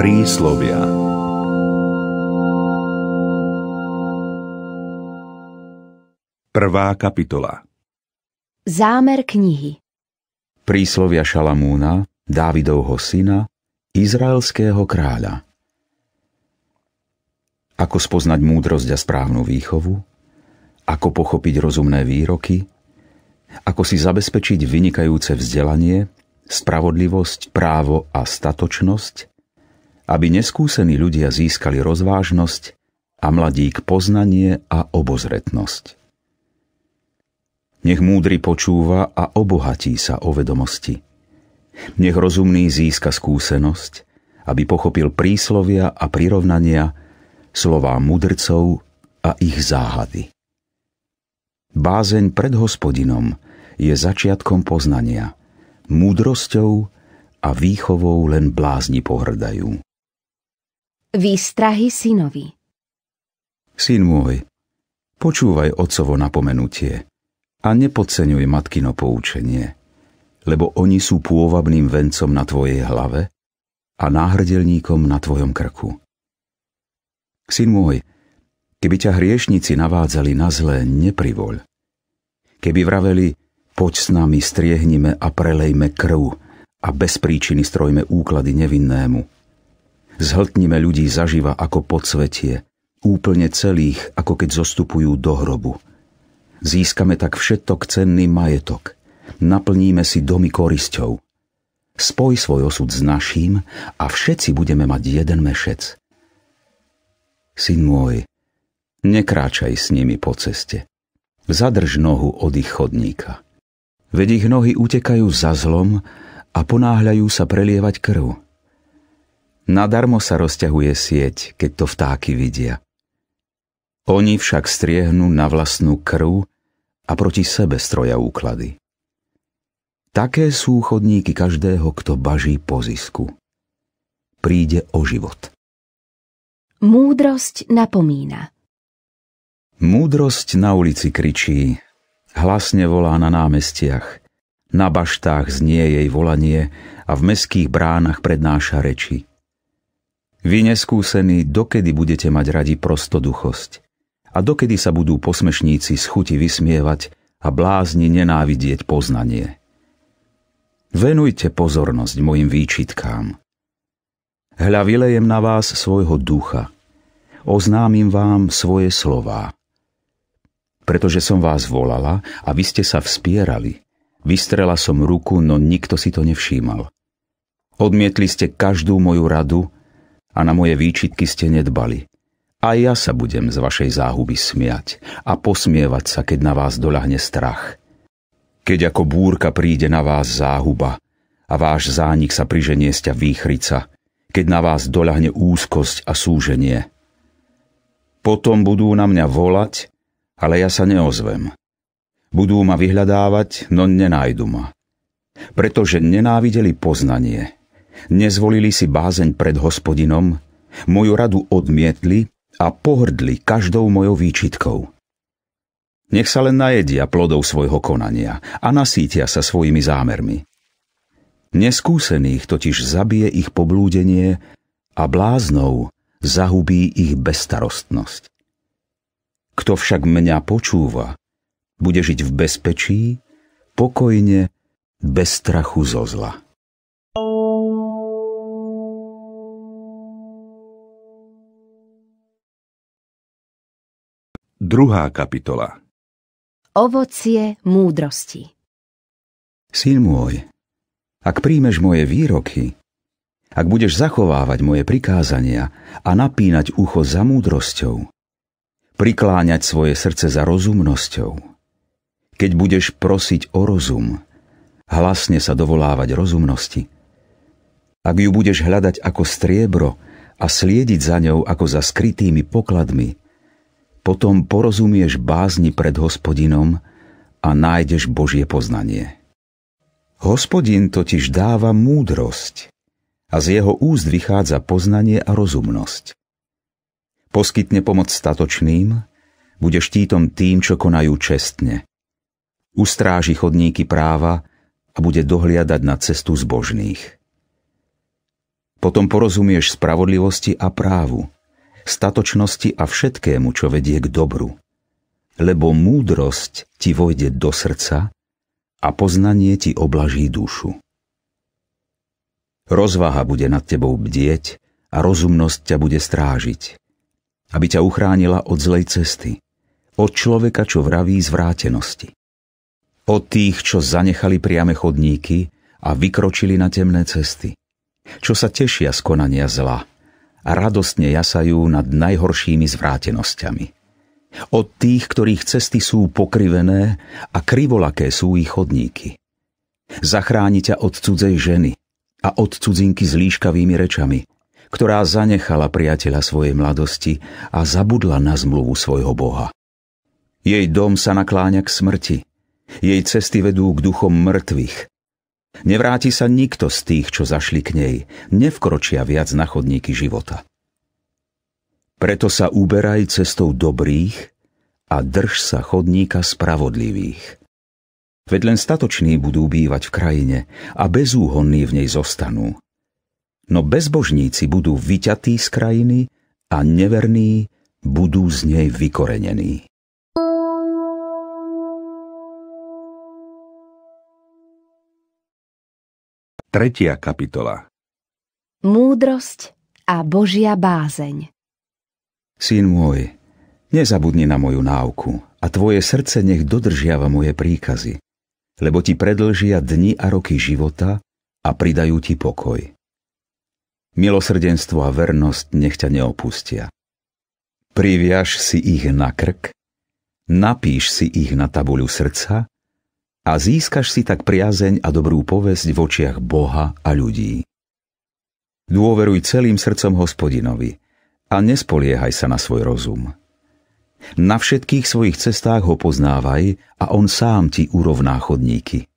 Príslovia Prvá kapitola Zámer knihy Príslovia Šalamúna, Dávidovho syna, izraelského kráľa. Ako spoznať múdrosť a správnu výchovu? Ako pochopiť rozumné výroky? Ako si zabezpečiť vynikajúce vzdelanie, spravodlivosť, právo a statočnosť? aby neskúsení ľudia získali rozvážnosť a mladík poznanie a obozretnosť. Nech múdry počúva a obohatí sa o vedomosti. Nech rozumný získa skúsenosť, aby pochopil príslovia a prirovnania, slová mudrcov a ich záhady. Bázeň pred hospodinom je začiatkom poznania, múdrosťou a výchovou len blázni pohrdajú. Výstrahy synovi Syn môj, počúvaj otcovo napomenutie a nepodceňuj matkino poučenie, lebo oni sú pôvabným vencom na tvojej hlave a náhrdelníkom na tvojom krku. Syn môj, keby ťa hriešnici navádzali na zlé, neprivoľ. Keby vraveli, poď s nami, striehnime a prelejme krv a bez príčiny strojme úklady nevinnému, Zhltnime ľudí zaživa ako podsvetie, úplne celých, ako keď zostupujú do hrobu. Získame tak všetok cenný majetok. Naplníme si domy korisťou. Spoj svoj osud s naším a všetci budeme mať jeden mešec. Syn môj, nekráčaj s nimi po ceste. Zadrž nohu od ich chodníka. Veď ich nohy utekajú za zlom a ponáhľajú sa prelievať krv. Nadarmo sa rozťahuje sieť, keď to vtáky vidia. Oni však striehnú na vlastnú krv a proti sebe stroja úklady. Také sú chodníky každého, kto baží po zisku. Príde o život. Múdrosť napomína. Múdrosť na ulici kričí, hlasne volá na námestiach, na baštách znie jej volanie a v meských bránach prednáša reči. Vy neskúsení, dokedy budete mať radi prostoduchosť? A dokedy sa budú posmešníci z chuti vysmievať a blázni nenávidieť poznanie? Venujte pozornosť mojim výčitkám. Hľa vylejem na vás svojho ducha. Oznámim vám svoje slová. Pretože som vás volala a vy ste sa vspierali. Vystrela som ruku, no nikto si to nevšímal. Odmietli ste každú moju radu a na moje výčitky ste nedbali. A ja sa budem z vašej záhuby smiať a posmievať sa, keď na vás doľahne strach. Keď ako búrka príde na vás záhuba a váš zánik sa priženie sťa výchrica, keď na vás doľahne úzkosť a súženie. Potom budú na mňa volať, ale ja sa neozvem. Budú ma vyhľadávať, no nenájdu ma. Pretože nenávideli poznanie – Nezvolili si bázeň pred hospodinom, moju radu odmietli a pohrdli každou mojou výčitkou. Nech sa len najedia plodov svojho konania a nasítia sa svojimi zámermi. Neskúsených totiž zabije ich poblúdenie a bláznou zahubí ich bestarostnosť. Kto však mňa počúva, bude žiť v bezpečí, pokojne, bez strachu zo zla. Druhá kapitola Ovocie múdrosti Syn môj, ak príjmeš moje výroky, ak budeš zachovávať moje prikázania a napínať ucho za múdrosťou, prikláňať svoje srdce za rozumnosťou, keď budeš prosiť o rozum, hlasne sa dovolávať rozumnosti, ak ju budeš hľadať ako striebro a sliediť za ňou ako za skrytými pokladmi, potom porozumieš bázni pred hospodinom a nájdeš Božie poznanie. Hospodin totiž dáva múdrosť a z jeho úst vychádza poznanie a rozumnosť. Poskytne pomoc statočným, bude štítom tým, čo konajú čestne. Ustráži chodníky práva a bude dohliadať na cestu zbožných. Potom porozumieš spravodlivosti a právu – statočnosti a všetkému, čo vedie k dobru. Lebo múdrosť ti vojde do srdca a poznanie ti oblaží dušu. Rozvaha bude nad tebou bdieť a rozumnosť ťa bude strážiť, aby ťa uchránila od zlej cesty, od človeka, čo vraví zvrátenosti. Od tých, čo zanechali priame chodníky a vykročili na temné cesty, čo sa tešia z konania zla – a radostne jasajú nad najhoršími zvrátenosťami. Od tých, ktorých cesty sú pokrivené a krivolaké sú ich chodníky. Zachráni ťa od cudzej ženy a od cudzinky s líškavými rečami, ktorá zanechala priateľa svojej mladosti a zabudla na zmluvu svojho Boha. Jej dom sa nakláňa k smrti, jej cesty vedú k duchom mŕtvych Nevráti sa nikto z tých, čo zašli k nej, nevkročia viac na chodníky života. Preto sa uberaj cestou dobrých a drž sa chodníka spravodlivých. Veď len statoční budú bývať v krajine a bezúhonní v nej zostanú. No bezbožníci budú vyťatí z krajiny a neverní budú z nej vykorenení. Tretia kapitola Múdrosť a Božia bázeň Syn môj, nezabudni na moju náuku a tvoje srdce nech dodržiava moje príkazy, lebo ti predlžia dni a roky života a pridajú ti pokoj. Milosrdenstvo a vernosť nech ťa neopustia. Priviaž si ich na krk, napíš si ich na tabuľu srdca a získaš si tak priazeň a dobrú povesť v očiach Boha a ľudí. Dôveruj celým srdcom hospodinovi a nespoliehaj sa na svoj rozum. Na všetkých svojich cestách ho poznávaj a on sám ti urovná chodníky.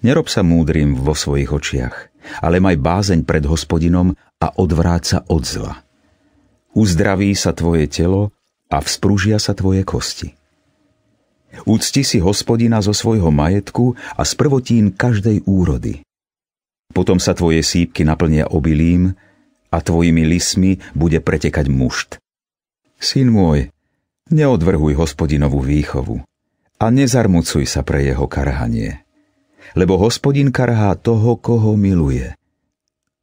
Nerob sa múdrym vo svojich očiach, ale maj bázeň pred hospodinom a odvráca od zla. Uzdraví sa tvoje telo a vzprúžia sa tvoje kosti. Úcti si hospodina zo svojho majetku a z prvotín každej úrody. Potom sa tvoje sípky naplnia obilím a tvojimi lismi bude pretekať mušt. Syn môj, neodvrhuj hospodinovú výchovu a nezarmucuj sa pre jeho karhanie, lebo hospodin karhá toho, koho miluje,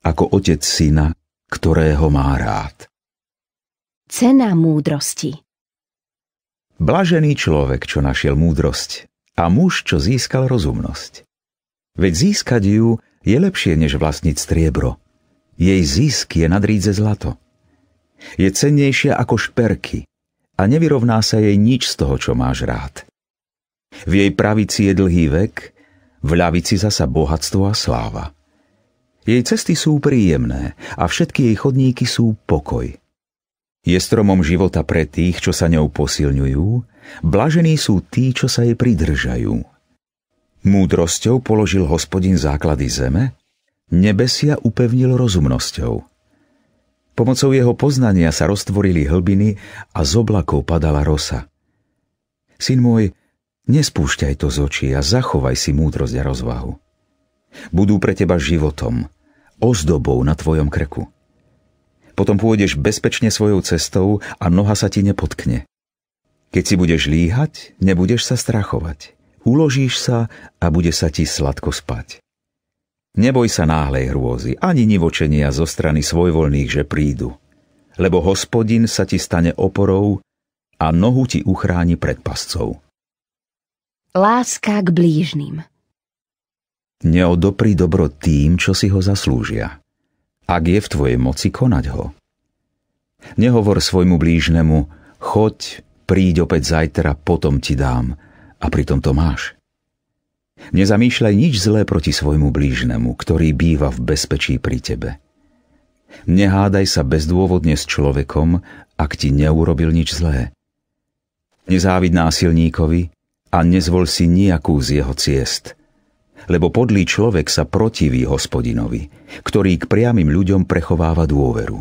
ako otec syna, ktorého má rád. Cena múdrosti Blažený človek, čo našiel múdrosť, a muž, čo získal rozumnosť. Veď získať ju je lepšie, než vlastniť striebro. Jej zisk je nadrídze zlato. Je cennejšia ako šperky a nevyrovná sa jej nič z toho, čo máš rád. V jej pravici je dlhý vek, v ľavici zasa bohatstvo a sláva. Jej cesty sú príjemné a všetky jej chodníky sú pokoj. Je stromom života pre tých, čo sa ňou posilňujú, blažení sú tí, čo sa jej pridržajú. Múdrosťou položil hospodin základy zeme, nebesia upevnil rozumnosťou. Pomocou jeho poznania sa roztvorili hlbiny a z oblakov padala rosa. Syn môj, nespúšťaj to z očí a zachovaj si múdrosť a rozvahu. Budú pre teba životom, ozdobou na tvojom krku. Potom pôjdeš bezpečne svojou cestou a noha sa ti nepotkne. Keď si budeš líhať, nebudeš sa strachovať. Uložíš sa a bude sa ti sladko spať. Neboj sa náhlej hrôzy, ani nivočenia zo strany svojvoľných, že prídu. Lebo hospodin sa ti stane oporou a nohu ti uchráni pred pascov. Láska k blížnym Neodopri dobro tým, čo si ho zaslúžia ak je v tvojej moci konať ho. Nehovor svojmu blížnemu, choď, príď opäť zajtra, potom ti dám, a pritom to máš. Nezamýšľaj nič zlé proti svojmu blížnemu, ktorý býva v bezpečí pri tebe. Nehádaj sa bezdôvodne s človekom, ak ti neurobil nič zlé. Nezávid násilníkovi a nezvol si nejakú z jeho ciest, lebo podlý človek sa protiví hospodinovi, ktorý k priamým ľuďom prechováva dôveru.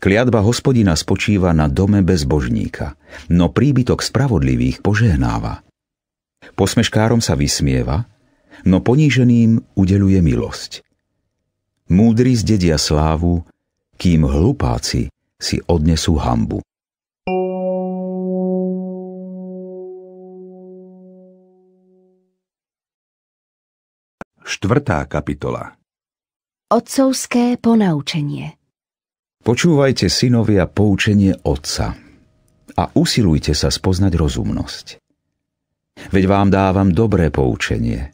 Kliatba hospodina spočíva na dome bezbožníka, no príbytok spravodlivých požehnáva. Posmeškárom sa vysmieva, no poníženým udeluje milosť. Múdri zdedia slávu, kým hlupáci si odnesú hambu. Štvrtá kapitola Otcovské ponaučenie Počúvajte, synovia, poučenie Otca a usilujte sa spoznať rozumnosť. Veď vám dávam dobré poučenie.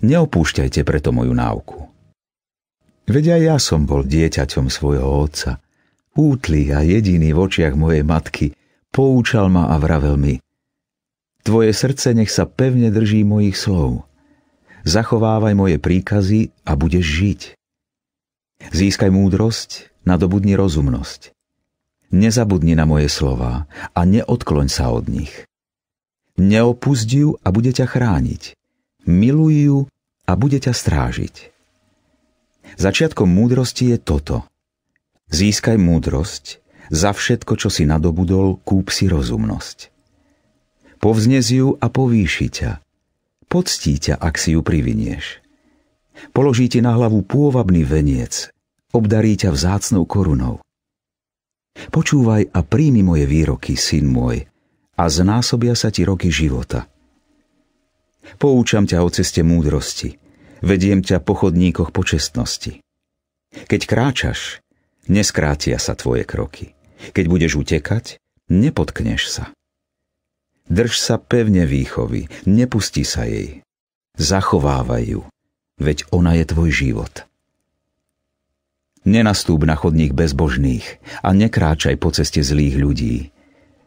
Neopúšťajte preto moju náuku. Veď aj ja som bol dieťaťom svojho otca. Útly a jediný v očiach mojej matky poučal ma a vravel mi Tvoje srdce nech sa pevne drží mojich slov – Zachovávaj moje príkazy a budeš žiť. Získaj múdrosť, nadobudni rozumnosť. Nezabudni na moje slova a neodkloň sa od nich. Neopust ju a bude ťa chrániť. Miluj ju a bude ťa strážiť. Začiatkom múdrosti je toto. Získaj múdrosť, za všetko, čo si nadobudol, kúp si rozumnosť. Povznez ju a povýši ťa, Poctí ťa, ak si ju privinieš. Položí ti na hlavu pôvabný veniec, obdarí ťa vzácnou korunou. Počúvaj a príjmi moje výroky, syn môj, a znásobia sa ti roky života. Poučam ťa o ceste múdrosti, vediem ťa po chodníkoch počestnosti. Keď kráčaš, neskrátia sa tvoje kroky. Keď budeš utekať, nepotkneš sa. Drž sa pevne výchovy, nepusti sa jej. Zachovávaj ju, veď ona je tvoj život. Nenastúp na chodník bezbožných a nekráčaj po ceste zlých ľudí.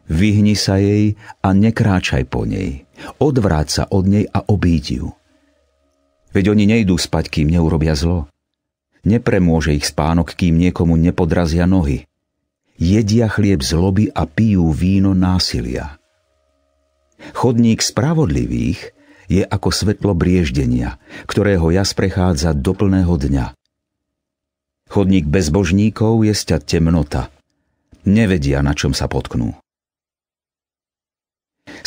Vyhni sa jej a nekráčaj po nej. Odvráť sa od nej a obíď ju. Veď oni nejdú spať, kým neurobia zlo. Nepremôže ich spánok, kým niekomu nepodrazia nohy. Jedia chlieb zloby a pijú víno násilia – Chodník spravodlivých je ako svetlo brieždenia, ktorého jas prechádza do plného dňa. Chodník bezbožníkov je sťa temnota. Nevedia, na čom sa potknú.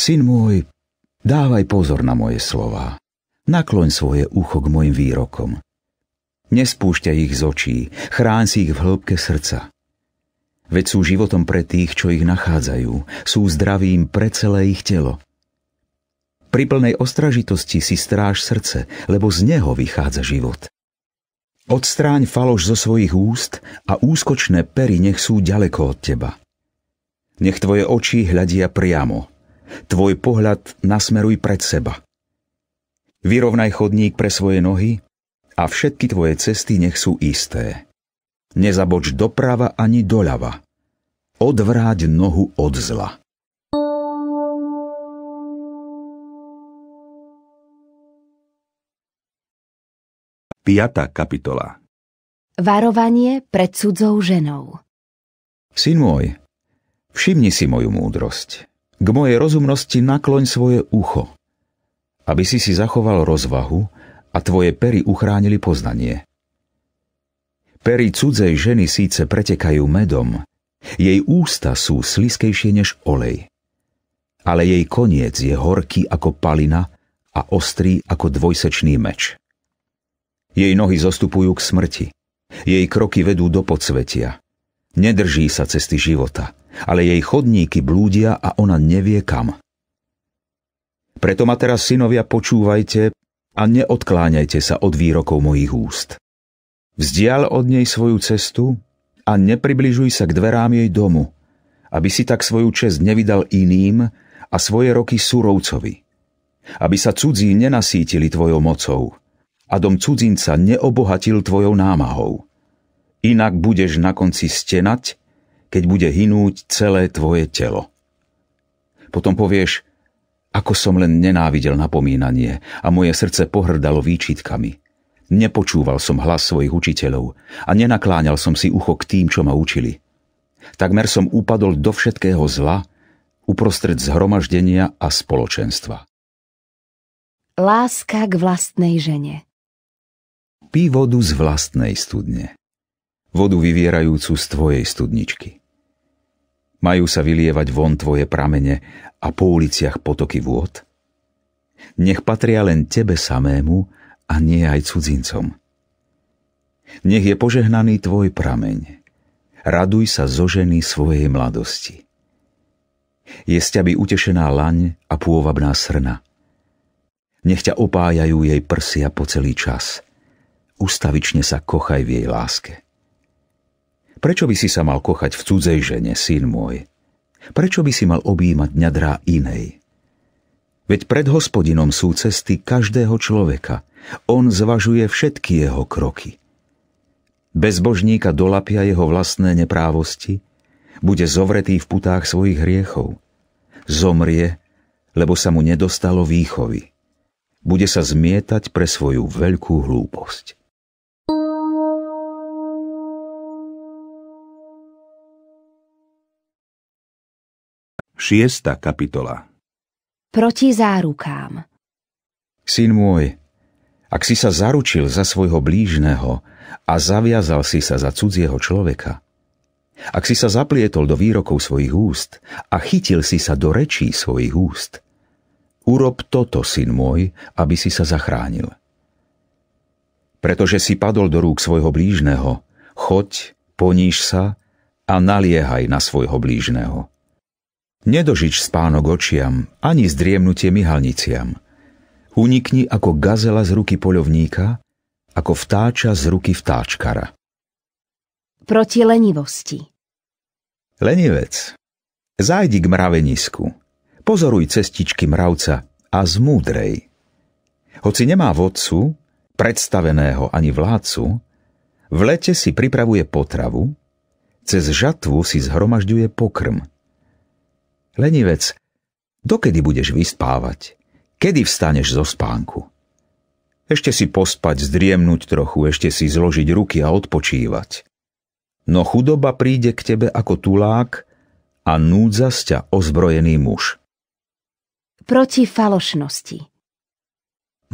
Syn môj, dávaj pozor na moje slova. Nakloň svoje ucho k mojim výrokom. Nespúšťaj ich z očí, chráň si ich v hĺbke srdca. Veď sú životom pre tých, čo ich nachádzajú, sú zdravím pre celé ich telo. Pri plnej ostražitosti si stráž srdce, lebo z neho vychádza život. Odstráň faloš zo svojich úst a úskočné pery nech sú ďaleko od teba. Nech tvoje oči hľadia priamo. Tvoj pohľad nasmeruj pred seba. Vyrovnaj chodník pre svoje nohy a všetky tvoje cesty nech sú isté. Nezaboč doprava ani doľava. Odvráť nohu od zla. 5. kapitola Varovanie pred cudzou ženou Syn môj, všimni si moju múdrosť. K mojej rozumnosti nakloň svoje ucho, aby si si zachoval rozvahu a tvoje pery uchránili poznanie. Pery cudzej ženy síce pretekajú medom, jej ústa sú sliskejšie než olej, ale jej koniec je horký ako palina a ostrý ako dvojsečný meč. Jej nohy zostupujú k smrti. Jej kroky vedú do podsvetia. Nedrží sa cesty života, ale jej chodníky blúdia a ona nevie kam. Preto ma teraz, synovia, počúvajte a neodkláňajte sa od výrokov mojich úst. Vzdial od nej svoju cestu a nepribližuj sa k dverám jej domu, aby si tak svoju čest nevydal iným a svoje roky surovcovi. Aby sa cudzí nenasítili tvojou mocou – a dom cudzinca neobohatil tvojou námahou. Inak budeš na konci stenať, keď bude hinúť celé tvoje telo. Potom povieš, ako som len nenávidel napomínanie a moje srdce pohrdalo výčitkami. Nepočúval som hlas svojich učiteľov a nenakláňal som si ucho k tým, čo ma učili. Takmer som upadol do všetkého zla, uprostred zhromaždenia a spoločenstva. Láska k vlastnej žene Pí vodu z vlastnej studne. Vodu vyvierajúcu z tvojej studničky. Majú sa vylievať von tvoje pramene a po uliciach potoky vôd? Nech patria len tebe samému a nie aj cudzincom. Nech je požehnaný tvoj prameň. Raduj sa zo ženy svojej mladosti. Je z ťaby utešená laň a pôvabná srna. Nech ťa opájajú jej prsia po celý čas – Ustavične sa kochaj v jej láske. Prečo by si sa mal kochať v cudzej žene, syn môj? Prečo by si mal objímať ňadrá inej? Veď pred hospodinom sú cesty každého človeka. On zvažuje všetky jeho kroky. Bezbožníka dolapia jeho vlastné neprávosti, bude zovretý v putách svojich hriechov. Zomrie, lebo sa mu nedostalo výchovy. Bude sa zmietať pre svoju veľkú hlúposť. Šiesta kapitola Proti zárukám Syn môj, ak si sa zaručil za svojho blížneho a zaviazal si sa za cudzieho človeka, ak si sa zaplietol do výrokov svojich úst a chytil si sa do rečí svojich úst, urob toto, syn môj, aby si sa zachránil. Pretože si padol do rúk svojho blížneho, choď, poníž sa a naliehaj na svojho blížneho – Nedožič spánok očiam, ani zdriemnutie myhalniciam. Unikni ako gazela z ruky poľovníka, ako vtáča z ruky vtáčkara. Proti lenivosti Lenivec, zajdi k mravenisku, pozoruj cestičky mravca a zmúdrej. Hoci nemá vodcu, predstaveného ani vládcu, v lete si pripravuje potravu, cez žatvu si zhromažďuje pokrm – Lenivec, dokedy budeš vyspávať? Kedy vstaneš zo spánku? Ešte si pospať, zdriemnúť trochu, ešte si zložiť ruky a odpočívať. No chudoba príde k tebe ako tulák a núdza z ťa ozbrojený muž. Proti falošnosti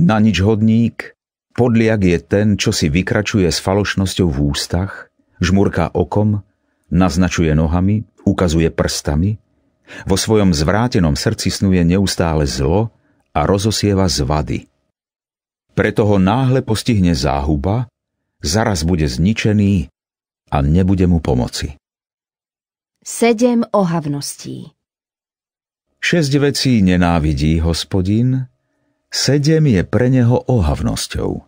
Na nič hodník, podliak je ten, čo si vykračuje s falošnosťou v ústach, žmurká okom, naznačuje nohami, ukazuje prstami – vo svojom zvrátenom srdci snuje neustále zlo a rozosieva zvady. Preto ho náhle postihne záhuba, zaraz bude zničený a nebude mu pomoci. Sedem ohavností Šesť vecí nenávidí hospodin, sedem je pre neho ohavnosťou.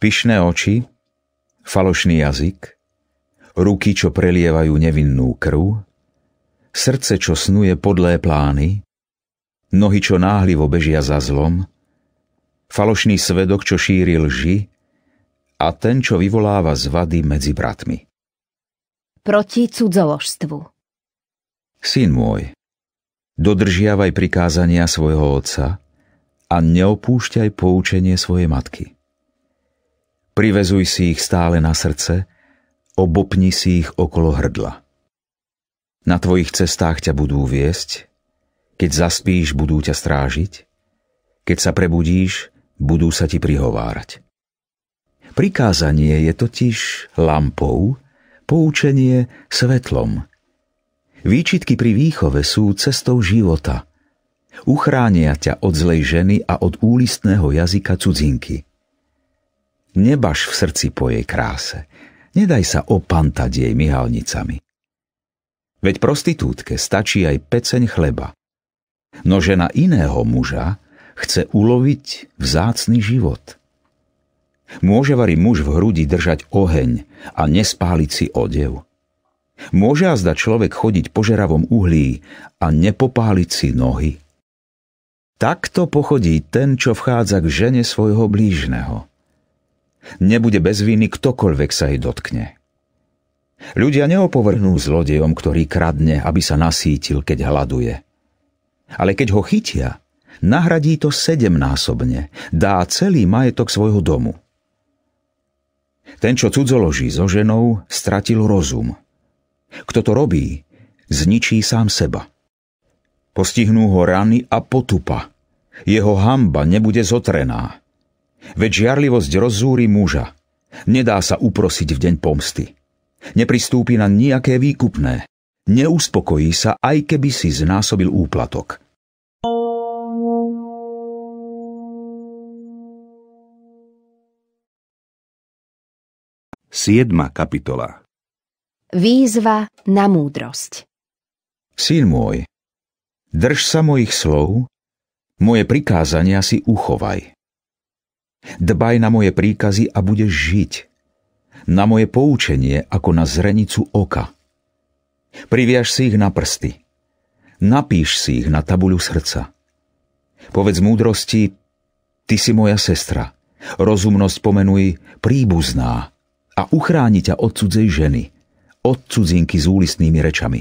Pyšné oči, falošný jazyk, ruky, čo prelievajú nevinnú krv, srdce, čo snuje podlé plány, nohy, čo náhlivo bežia za zlom, falošný svedok, čo šíri lži a ten, čo vyvoláva zvady medzi bratmi. Proti cudzoložstvu Syn môj, dodržiavaj prikázania svojho otca a neopúšťaj poučenie svojej matky. Privezuj si ich stále na srdce, obopni si ich okolo hrdla. Na tvojich cestách ťa budú viesť, keď zaspíš, budú ťa strážiť, keď sa prebudíš, budú sa ti prihovárať. Prikázanie je totiž lampou, poučenie svetlom. Výčitky pri výchove sú cestou života. Uchránia ťa od zlej ženy a od úlistného jazyka cudzinky. Nebaš v srdci po jej kráse, nedaj sa opantať jej myhalnicami. Veď prostitútke stačí aj peceň chleba. No žena iného muža chce uloviť vzácny život. Môže vari muž v hrudi držať oheň a nespáliť si odev. Môže a zda človek chodiť po žeravom uhlí a nepopáliť si nohy. Takto pochodí ten, čo vchádza k žene svojho blížneho. Nebude bez viny ktokoľvek sa jej dotkne. Ľudia neopovrhnú zlodejom, ktorý kradne, aby sa nasítil, keď hladuje. Ale keď ho chytia, nahradí to sedemnásobne, dá celý majetok svojho domu. Ten, čo cudzoloží so ženou, stratil rozum. Kto to robí, zničí sám seba. Postihnú ho rany a potupa. Jeho hamba nebude zotrená. Veď žiarlivosť rozzúri muža. Nedá sa uprosiť v deň pomsty. Nepristúpi na nejaké výkupné. Neuspokojí sa, aj keby si znásobil úplatok. Siedma kapitola Výzva na múdrosť Syn môj, drž sa mojich slov, moje prikázania si uchovaj. Dbaj na moje príkazy a budeš žiť – na moje poučenie ako na zrenicu oka. Priviaž si ich na prsty. Napíš si ich na tabuľu srdca. Povedz múdrosti, ty si moja sestra. Rozumnosť pomenuj príbuzná a uchráni ťa od cudzej ženy, od cudzinky s úlistnými rečami.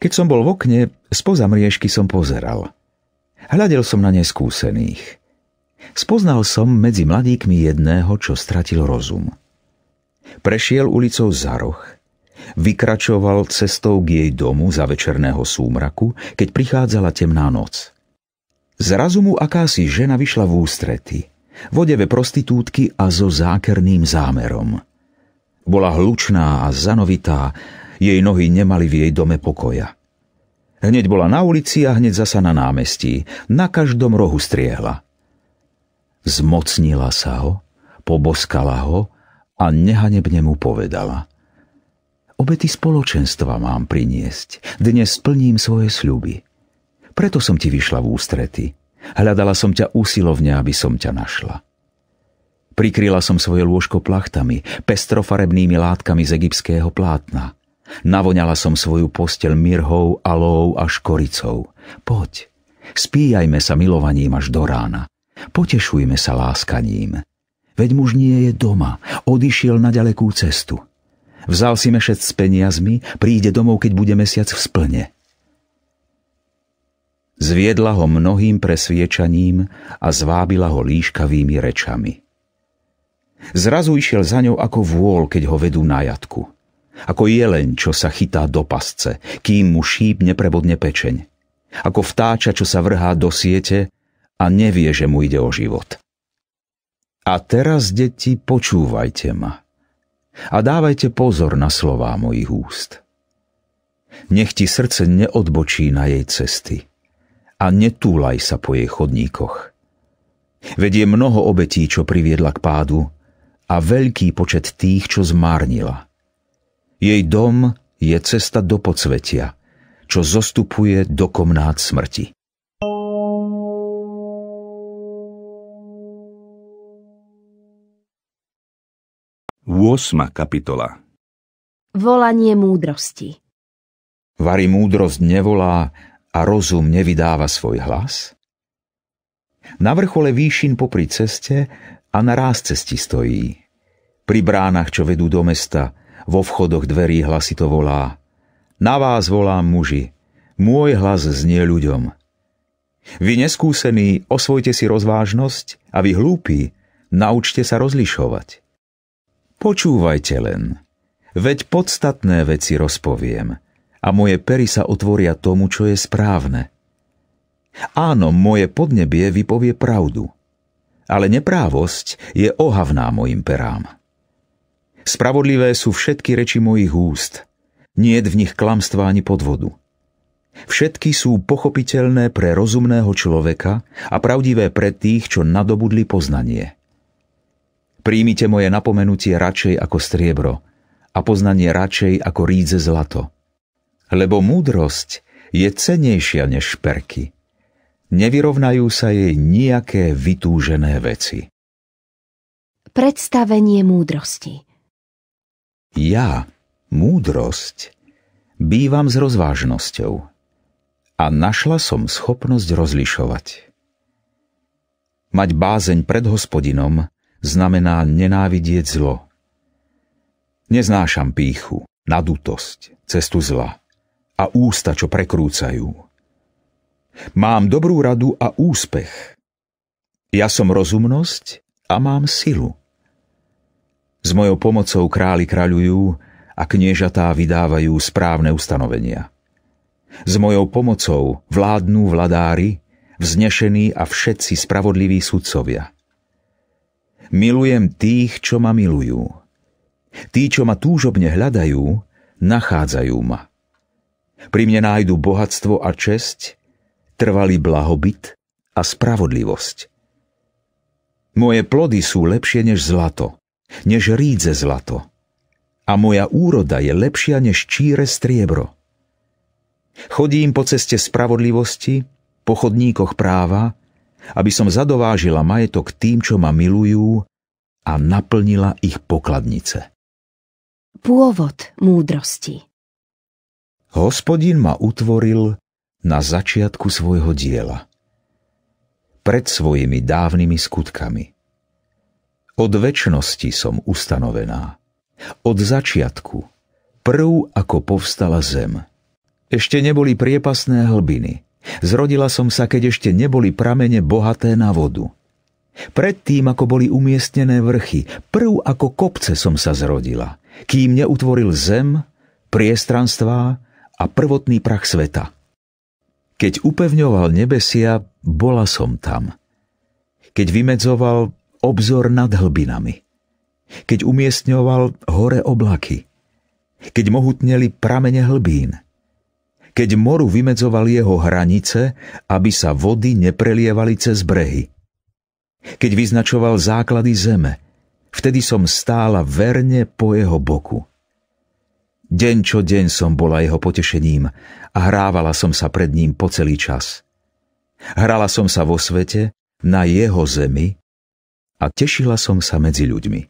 Keď som bol v okne, spoza mriežky som pozeral. Hľadel som na neskúsených. Spoznal som medzi mladíkmi jedného, čo stratil rozum. Prešiel ulicou za roh, vykračoval cestou k jej domu za večerného súmraku, keď prichádzala temná noc. Zrazu mu akási žena vyšla v ústrety, vodeve prostitútky a so zákerným zámerom. Bola hlučná a zanovitá, jej nohy nemali v jej dome pokoja. Hneď bola na ulici a hneď zasa na námestí, na každom rohu striehla. Zmocnila sa ho, poboskala ho a nehanebne mu povedala. Obety spoločenstva mám priniesť. Dnes splním svoje sľuby. Preto som ti vyšla v ústrety. Hľadala som ťa úsilovne, aby som ťa našla. Prikryla som svoje lôžko plachtami, pestrofarebnými látkami z egyptského plátna. Navoňala som svoju posteľ mirhou, alou a škoricou. Poď, spíjajme sa milovaním až do rána. Potešujme sa láskaním. Veď muž nie je doma, odišiel na ďalekú cestu. Vzal si mešec s peniazmi, príde domov, keď bude mesiac v splne. Zviedla ho mnohým presviečaním a zvábila ho líškavými rečami. Zrazu išiel za ňou ako vôľ, keď ho vedú na jatku. Ako jeleň, čo sa chytá do pasce, kým mu šíp neprebodne pečeň. Ako vtáča, čo sa vrhá do siete a nevie, že mu ide o život. A teraz, deti, počúvajte ma a dávajte pozor na slová mojich úst. Nech ti srdce neodbočí na jej cesty a netúlaj sa po jej chodníkoch. Vedie mnoho obetí, čo priviedla k pádu a veľký počet tých, čo zmárnila. Jej dom je cesta do podsvetia, čo zostupuje do komnát smrti. 8. kapitola Volanie múdrosti Vary múdrosť nevolá a rozum nevydáva svoj hlas? Na vrchole výšin popri ceste a na ráz cesti stojí. Pri bránach, čo vedú do mesta, vo vchodoch dverí hlasito volá. Na vás volám muži, môj hlas znie ľuďom. Vy neskúsení, osvojte si rozvážnosť a vy hlúpi, naučte sa rozlišovať. Počúvajte len. Veď podstatné veci rozpoviem a moje pery sa otvoria tomu, čo je správne. Áno, moje podnebie vypovie pravdu, ale neprávosť je ohavná mojim perám. Spravodlivé sú všetky reči mojich úst, nie v nich klamstva ani podvodu. Všetky sú pochopiteľné pre rozumného človeka a pravdivé pre tých, čo nadobudli poznanie. Príjmite moje napomenutie radšej ako striebro a poznanie radšej ako rídze zlato. Lebo múdrosť je cenejšia než šperky. Nevyrovnajú sa jej nejaké vytúžené veci. Predstavenie múdrosti Ja, múdrosť, bývam s rozvážnosťou a našla som schopnosť rozlišovať. Mať bázeň pred hospodinom znamená nenávidieť zlo. Neznášam píchu, nadutosť, cestu zla a ústa, čo prekrúcajú. Mám dobrú radu a úspech. Ja som rozumnosť a mám silu. S mojou pomocou králi kráľujú a kniežatá vydávajú správne ustanovenia. S mojou pomocou vládnú vladári, vznešení a všetci spravodliví sudcovia – Milujem tých, čo ma milujú. Tí, čo ma túžobne hľadajú, nachádzajú ma. Pri mne nájdu bohatstvo a česť, trvalý blahobyt a spravodlivosť. Moje plody sú lepšie než zlato, než rídze zlato. A moja úroda je lepšia než číre striebro. Chodím po ceste spravodlivosti, po chodníkoch práva, aby som zadovážila majetok tým, čo ma milujú a naplnila ich pokladnice. Pôvod múdrosti Hospodin ma utvoril na začiatku svojho diela, pred svojimi dávnymi skutkami. Od väčšnosti som ustanovená, od začiatku, prv ako povstala zem. Ešte neboli priepasné hlbiny – Zrodila som sa, keď ešte neboli pramene bohaté na vodu. Predtým, ako boli umiestnené vrchy, prv ako kopce som sa zrodila, kým neutvoril zem, priestranstvá a prvotný prach sveta. Keď upevňoval nebesia, bola som tam. Keď vymedzoval obzor nad hlbinami. Keď umiestňoval hore oblaky. Keď mohutneli pramene hlbín – keď moru vymedzoval jeho hranice, aby sa vody neprelievali cez brehy. Keď vyznačoval základy zeme, vtedy som stála verne po jeho boku. Deň čo deň som bola jeho potešením a hrávala som sa pred ním po celý čas. Hrala som sa vo svete, na jeho zemi a tešila som sa medzi ľuďmi.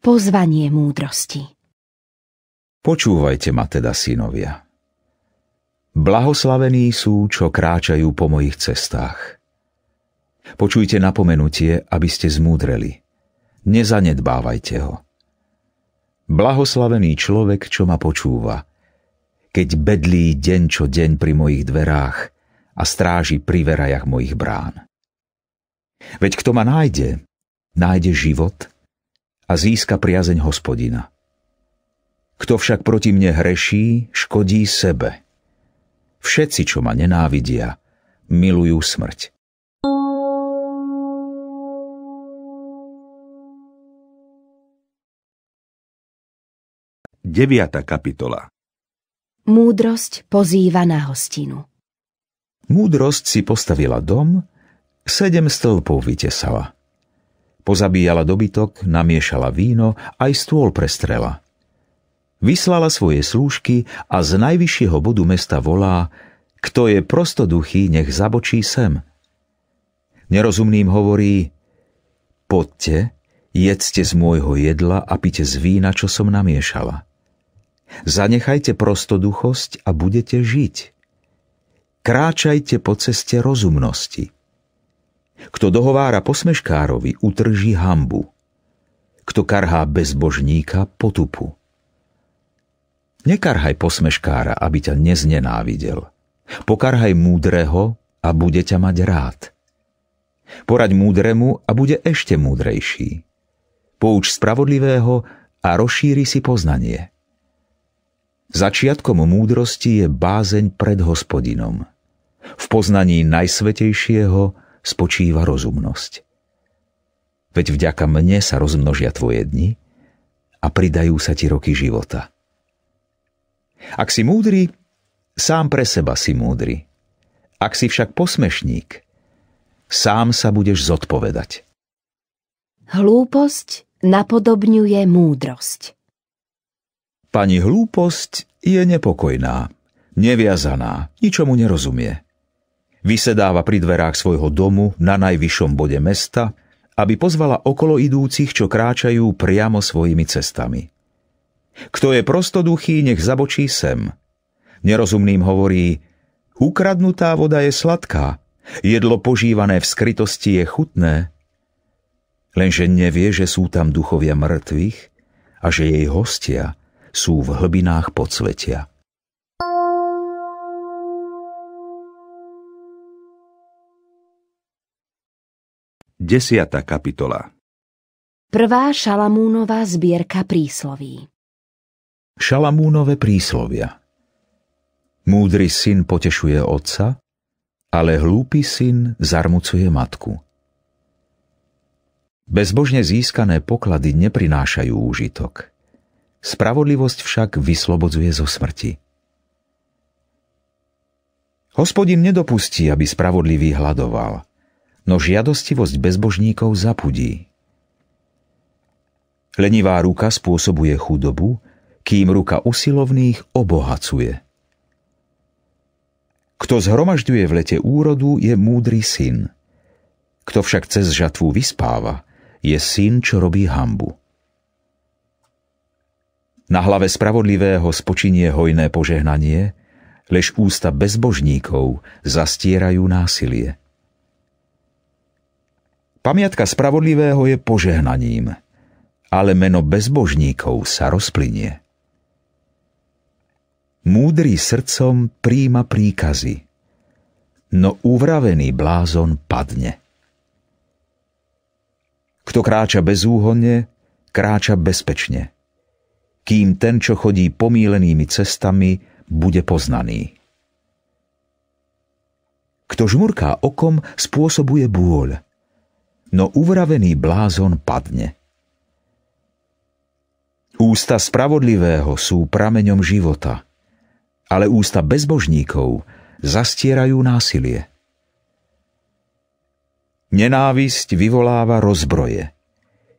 Pozvanie múdrosti Počúvajte ma teda, synovia. Blahoslavení sú, čo kráčajú po mojich cestách. Počujte napomenutie, aby ste zmúdreli. Nezanedbávajte ho. Blahoslavený človek, čo ma počúva, keď bedlí deň čo deň pri mojich dverách a stráži pri verajach mojich brán. Veď kto ma nájde, nájde život a získa priazeň hospodina. Kto však proti mne hreší, škodí sebe – Všetci, čo ma nenávidia, milujú smrť. Deviata kapitola Múdrosť pozýva na hostinu Múdrosť si postavila dom, sedem stĺpov vytesala. Pozabíjala dobytok, namiešala víno, aj stôl prestrela – vyslala svoje slúžky a z najvyššieho bodu mesta volá Kto je prostoduchý, nech zabočí sem. Nerozumným hovorí Poďte, jedzte z môjho jedla a pite z vína, čo som namiešala. Zanechajte prostoduchosť a budete žiť. Kráčajte po ceste rozumnosti. Kto dohovára posmeškárovi, utrží hambu. Kto karhá bezbožníka, potupu. Nekarhaj posmeškára, aby ťa neznenávidel. Pokarhaj múdreho a bude ťa mať rád. Poraď múdremu a bude ešte múdrejší. Pouč spravodlivého a rozšíri si poznanie. Začiatkom múdrosti je bázeň pred hospodinom. V poznaní najsvetejšieho spočíva rozumnosť. Veď vďaka mne sa rozmnožia tvoje dni a pridajú sa ti roky života. Ak si múdry, sám pre seba si múdry. Ak si však posmešník, sám sa budeš zodpovedať. Hlúposť napodobňuje múdrosť. Pani hlúposť je nepokojná, neviazaná, ničomu nerozumie. Vysedáva pri dverách svojho domu na najvyššom bode mesta, aby pozvala okolo idúcich, čo kráčajú priamo svojimi cestami. Kto je prostoduchý, nech zabočí sem. Nerozumným hovorí, ukradnutá voda je sladká, jedlo požívané v skrytosti je chutné, lenže nevie, že sú tam duchovia mŕtvych a že jej hostia sú v hlbinách podsvetia. Desiata kapitola Prvá Šalamúnová zbierka prísloví Šalamúnové príslovia Múdry syn potešuje otca, ale hlúpy syn zarmucuje matku. Bezbožne získané poklady neprinášajú úžitok. Spravodlivosť však vyslobodzuje zo smrti. Hospodin nedopustí, aby spravodlivý hľadoval, no žiadostivosť bezbožníkov zapudí. Lenivá ruka spôsobuje chudobu, kým ruka usilovných obohacuje. Kto zhromažďuje v lete úrodu, je múdry syn. Kto však cez žatvu vyspáva, je syn, čo robí hambu. Na hlave spravodlivého spočinie hojné požehnanie, lež ústa bezbožníkov zastierajú násilie. Pamiatka spravodlivého je požehnaním, ale meno bezbožníkov sa rozplynie. Múdry srdcom príjma príkazy, no uvravený blázon padne. Kto kráča bezúhonne, kráča bezpečne, kým ten, čo chodí pomílenými cestami, bude poznaný. Kto žmurká okom, spôsobuje bôľ, no uvravený blázon padne. Ústa spravodlivého sú prameňom života – ale ústa bezbožníkov zastierajú násilie. Nenávisť vyvoláva rozbroje,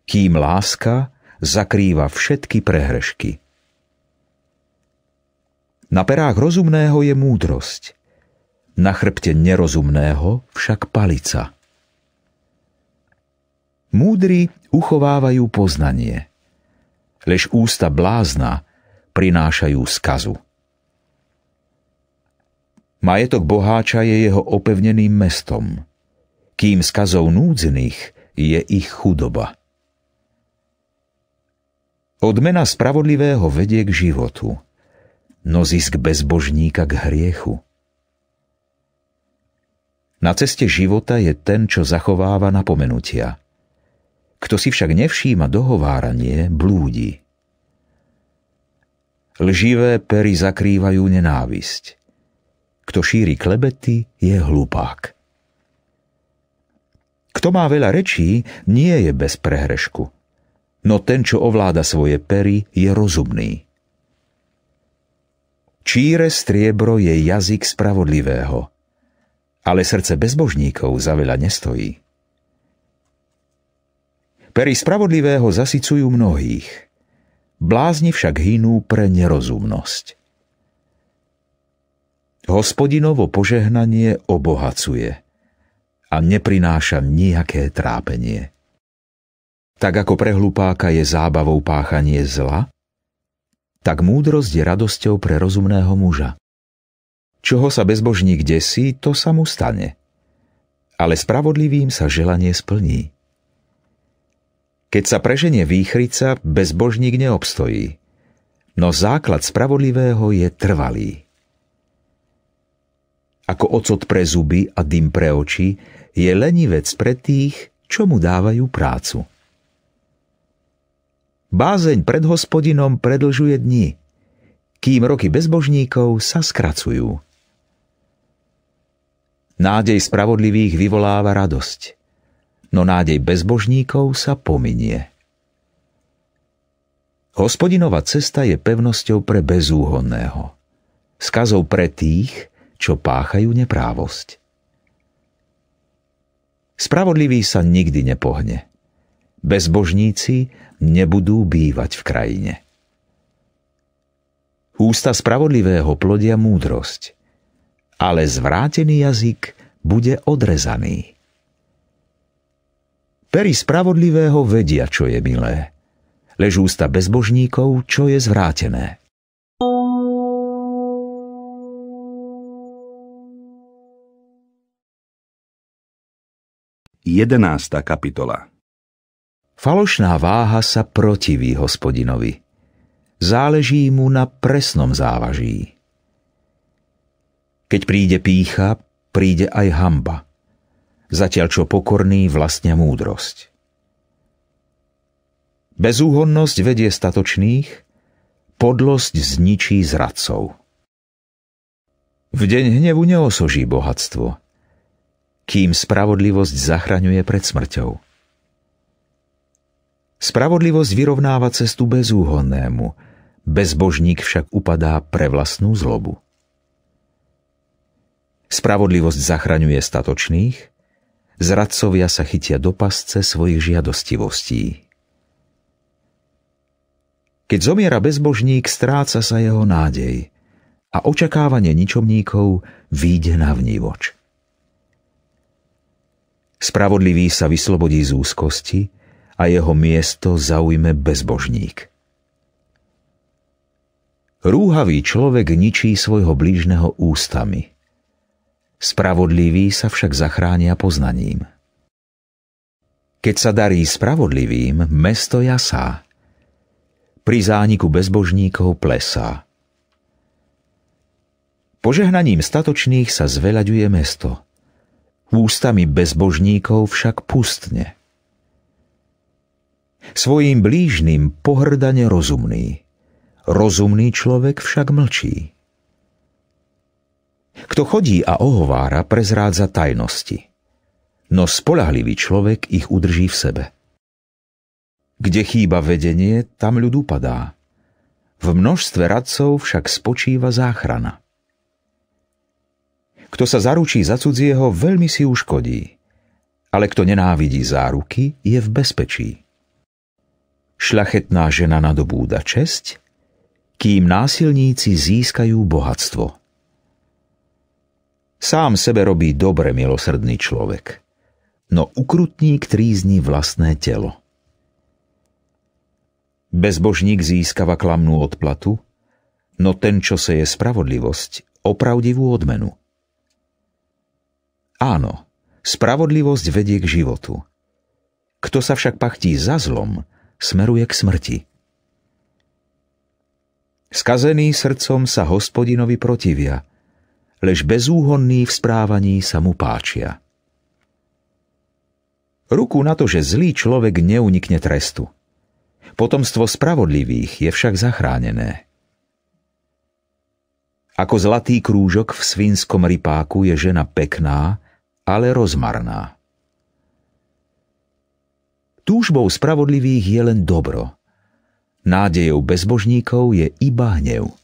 kým láska zakrýva všetky prehrešky. Na perách rozumného je múdrosť, na chrbte nerozumného však palica. Múdri uchovávajú poznanie, lež ústa blázna prinášajú skazu. Majetok boháča je jeho opevneným mestom. Kým skazou núdzných je ich chudoba. Odmena spravodlivého vedie k životu, no zisk bezbožníka k hriechu. Na ceste života je ten, čo zachováva napomenutia. Kto si však nevšíma dohováranie, blúdi. Lživé pery zakrývajú nenávisť kto šíri klebety, je hlupák. Kto má veľa rečí, nie je bez prehrešku. No ten, čo ovláda svoje pery, je rozumný. Číre striebro je jazyk spravodlivého, ale srdce bezbožníkov za veľa nestojí. Pery spravodlivého zasycujú mnohých, blázni však hynú pre nerozumnosť. Hospodinovo požehnanie obohacuje a neprináša nejaké trápenie. Tak ako pre hlupáka je zábavou páchanie zla, tak múdrosť je radosťou pre rozumného muža. Čoho sa bezbožník desí, to sa mu stane. Ale spravodlivým sa želanie splní. Keď sa preženie výchrica, bezbožník neobstojí. No základ spravodlivého je trvalý ako ocot pre zuby a dym pre oči, je lenivec pre tých, čo mu dávajú prácu. Bázeň pred hospodinom predlžuje dni, kým roky bezbožníkov sa skracujú. Nádej spravodlivých vyvoláva radosť, no nádej bezbožníkov sa pominie. Hospodinová cesta je pevnosťou pre bezúhonného, skazou pre tých, čo páchajú neprávosť. Spravodlivý sa nikdy nepohne. Bezbožníci nebudú bývať v krajine. Ústa spravodlivého plodia múdrosť, ale zvrátený jazyk bude odrezaný. Pery spravodlivého vedia, čo je milé, lež ústa bezbožníkov, čo je zvrátené. 11. kapitola Falošná váha sa protiví hospodinovi. Záleží mu na presnom závaží. Keď príde pícha, príde aj hamba. Zatiaľ čo pokorný vlastne múdrosť. Bezúhonnosť vedie statočných, podlosť zničí zradcov. V deň hnevu neosoží bohatstvo – kým spravodlivosť zachraňuje pred smrťou. Spravodlivosť vyrovnáva cestu bezúhonnému, bezbožník však upadá pre vlastnú zlobu. Spravodlivosť zachraňuje statočných, zradcovia sa chytia do pasce svojich žiadostivostí. Keď zomiera bezbožník, stráca sa jeho nádej a očakávanie ničomníkov výjde na vnívoč. Spravodlivý sa vyslobodí z úzkosti a jeho miesto zaujme bezbožník. Rúhavý človek ničí svojho blížneho ústami. Spravodlivý sa však zachránia poznaním. Keď sa darí spravodlivým, mesto jasá. Pri zániku bezbožníkov plesá. Požehnaním statočných sa zveľaďuje mesto – ústami bezbožníkov však pustne. Svojím blížnym pohrdane rozumný, rozumný človek však mlčí. Kto chodí a ohovára, prezrádza tajnosti, no spolahlivý človek ich udrží v sebe. Kde chýba vedenie, tam ľud upadá. V množstve radcov však spočíva záchrana. Kto sa zaručí za cudzieho, veľmi si uškodí. Ale kto nenávidí záruky, je v bezpečí. Šľachetná žena nadobúda česť, kým násilníci získajú bohatstvo. Sám sebe robí dobre milosrdný človek, no ukrutník trízni vlastné telo. Bezbožník získava klamnú odplatu, no ten, čo se je spravodlivosť, opravdivú odmenu – Áno, spravodlivosť vedie k životu. Kto sa však pachtí za zlom, smeruje k smrti. Skazený srdcom sa hospodinovi protivia, lež bezúhonný v správaní sa mu páčia. Ruku na to, že zlý človek neunikne trestu. Potomstvo spravodlivých je však zachránené. Ako zlatý krúžok v svinskom ripáku je žena pekná, ale rozmarná. Túžbou spravodlivých je len dobro. Nádejou bezbožníkov je iba hnev.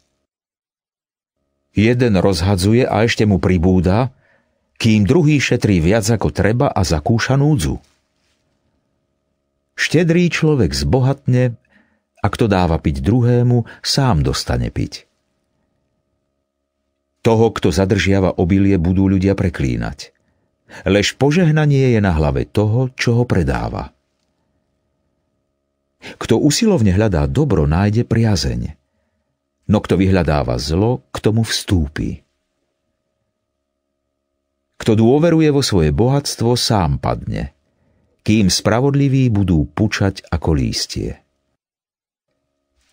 Jeden rozhadzuje a ešte mu pribúda, kým druhý šetrí viac ako treba a zakúša núdzu. Štedrý človek zbohatne a kto dáva piť druhému, sám dostane piť. Toho, kto zadržiava obilie, budú ľudia preklínať lež požehnanie je na hlave toho, čo ho predáva. Kto usilovne hľadá dobro, nájde priazeň. No kto vyhľadáva zlo, k tomu vstúpi. Kto dôveruje vo svoje bohatstvo, sám padne, kým spravodliví budú pučať ako lístie.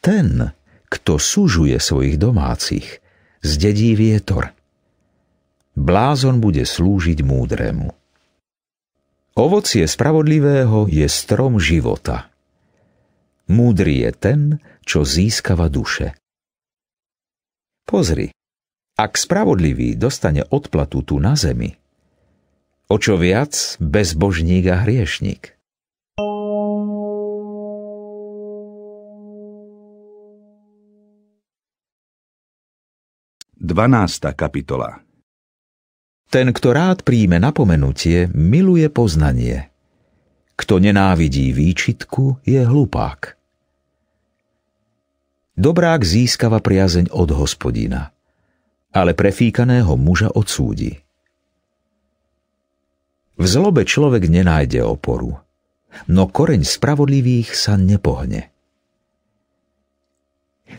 Ten, kto súžuje svojich domácich, zdedí vietor – blázon bude slúžiť múdremu. Ovocie spravodlivého je strom života. Múdry je ten, čo získava duše. Pozri, ak spravodlivý dostane odplatu tu na zemi, o čo viac bezbožník a hriešník. Dvanásta kapitola ten, kto rád príjme napomenutie, miluje poznanie. Kto nenávidí výčitku, je hlupák. Dobrák získava priazeň od hospodina, ale prefíkaného muža odsúdi. V zlobe človek nenájde oporu, no koreň spravodlivých sa nepohne.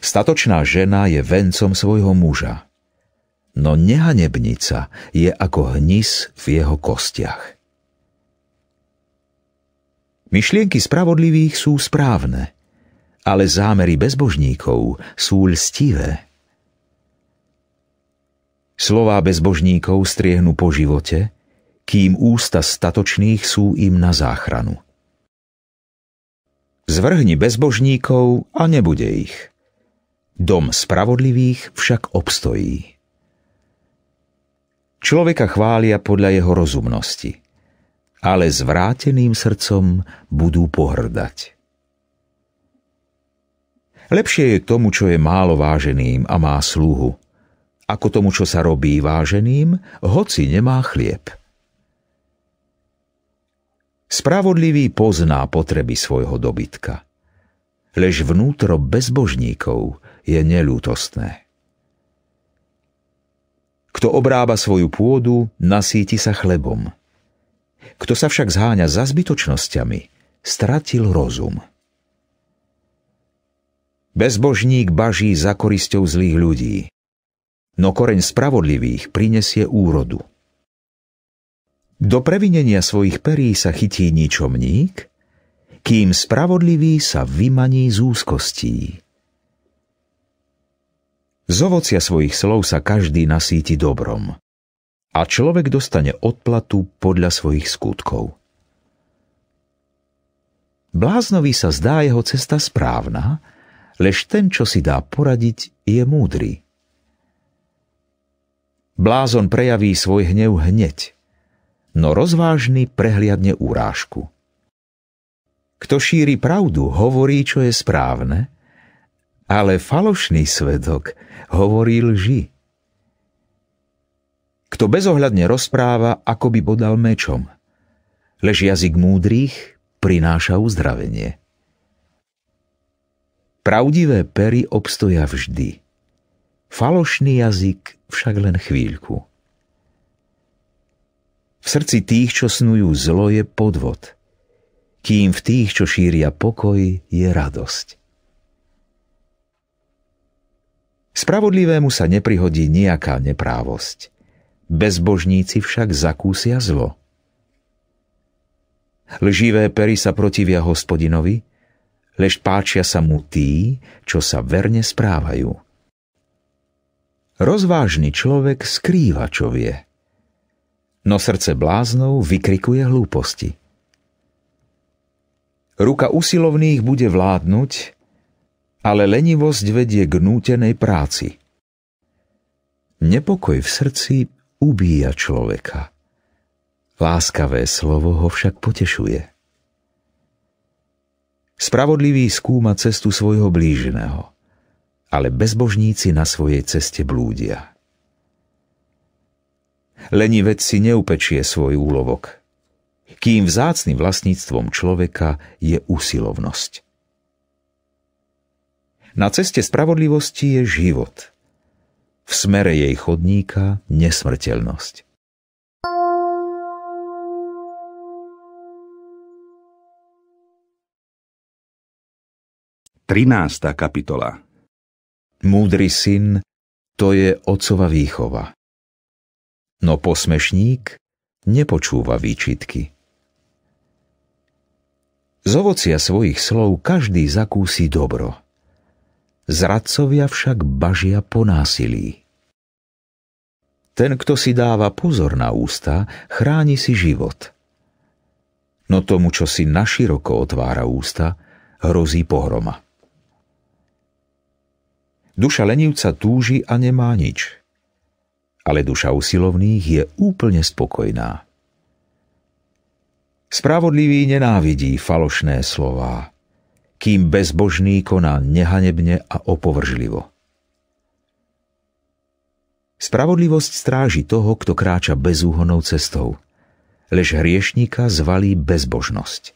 Statočná žena je vencom svojho muža, no nehanebnica je ako hnis v jeho kostiach. Myšlienky spravodlivých sú správne, ale zámery bezbožníkov sú lstivé. Slová bezbožníkov striehnú po živote, kým ústa statočných sú im na záchranu. Zvrhni bezbožníkov a nebude ich. Dom spravodlivých však obstojí. Človeka chvália podľa jeho rozumnosti, ale s vráteným srdcom budú pohrdať. Lepšie je tomu, čo je málo váženým a má sluhu, ako tomu, čo sa robí váženým, hoci nemá chlieb. Spravodlivý pozná potreby svojho dobytka, lež vnútro bezbožníkov je nelútostné. Kto obrába svoju pôdu, nasíti sa chlebom. Kto sa však zháňa za zbytočnosťami, stratil rozum. Bezbožník baží za korisťou zlých ľudí, no koreň spravodlivých prinesie úrodu. Do previnenia svojich perí sa chytí ničomník, kým spravodlivý sa vymaní z úzkostí. Z ovocia svojich slov sa každý nasíti dobrom a človek dostane odplatu podľa svojich skutkov. Bláznovi sa zdá jeho cesta správna, lež ten, čo si dá poradiť, je múdry. Blázon prejaví svoj hnev hneď, no rozvážny prehliadne úrážku. Kto šíri pravdu, hovorí, čo je správne – ale falošný svedok hovorí lži. Kto bezohľadne rozpráva, ako by bodal mečom. Lež jazyk múdrych prináša uzdravenie. Pravdivé pery obstoja vždy. Falošný jazyk však len chvíľku. V srdci tých, čo snujú zlo, je podvod, kým v tých, čo šíria pokoj, je radosť. Spravodlivému sa neprihodí nejaká neprávosť. Bezbožníci však zakúsia zlo. Lživé pery sa protivia hospodinovi, lež páčia sa mu tí, čo sa verne správajú. Rozvážny človek skrýva, čo vie. No srdce bláznov vykrikuje hlúposti. Ruka usilovných bude vládnuť, ale lenivosť vedie k nútenej práci. Nepokoj v srdci ubíja človeka. Láskavé slovo ho však potešuje. Spravodlivý skúma cestu svojho blížneho, ale bezbožníci na svojej ceste blúdia. Lenivec si neupečie svoj úlovok, kým vzácným vlastníctvom človeka je usilovnosť. Na ceste spravodlivosti je život. V smere jej chodníka nesmrteľnosť. Trinásta kapitola Múdry syn, to je ocova výchova. No posmešník nepočúva výčitky. Z ovocia svojich slov každý zakúsi dobro – Zradcovia však bažia po násilí. Ten, kto si dáva pozor na ústa, chráni si život. No tomu, čo si naširoko otvára ústa, hrozí pohroma. Duša lenivca túži a nemá nič. Ale duša usilovných je úplne spokojná. Spravodlivý nenávidí falošné slová kým bezbožný koná nehanebne a opovržlivo. Spravodlivosť stráži toho, kto kráča bezúhonou cestou, lež hriešníka zvalí bezbožnosť.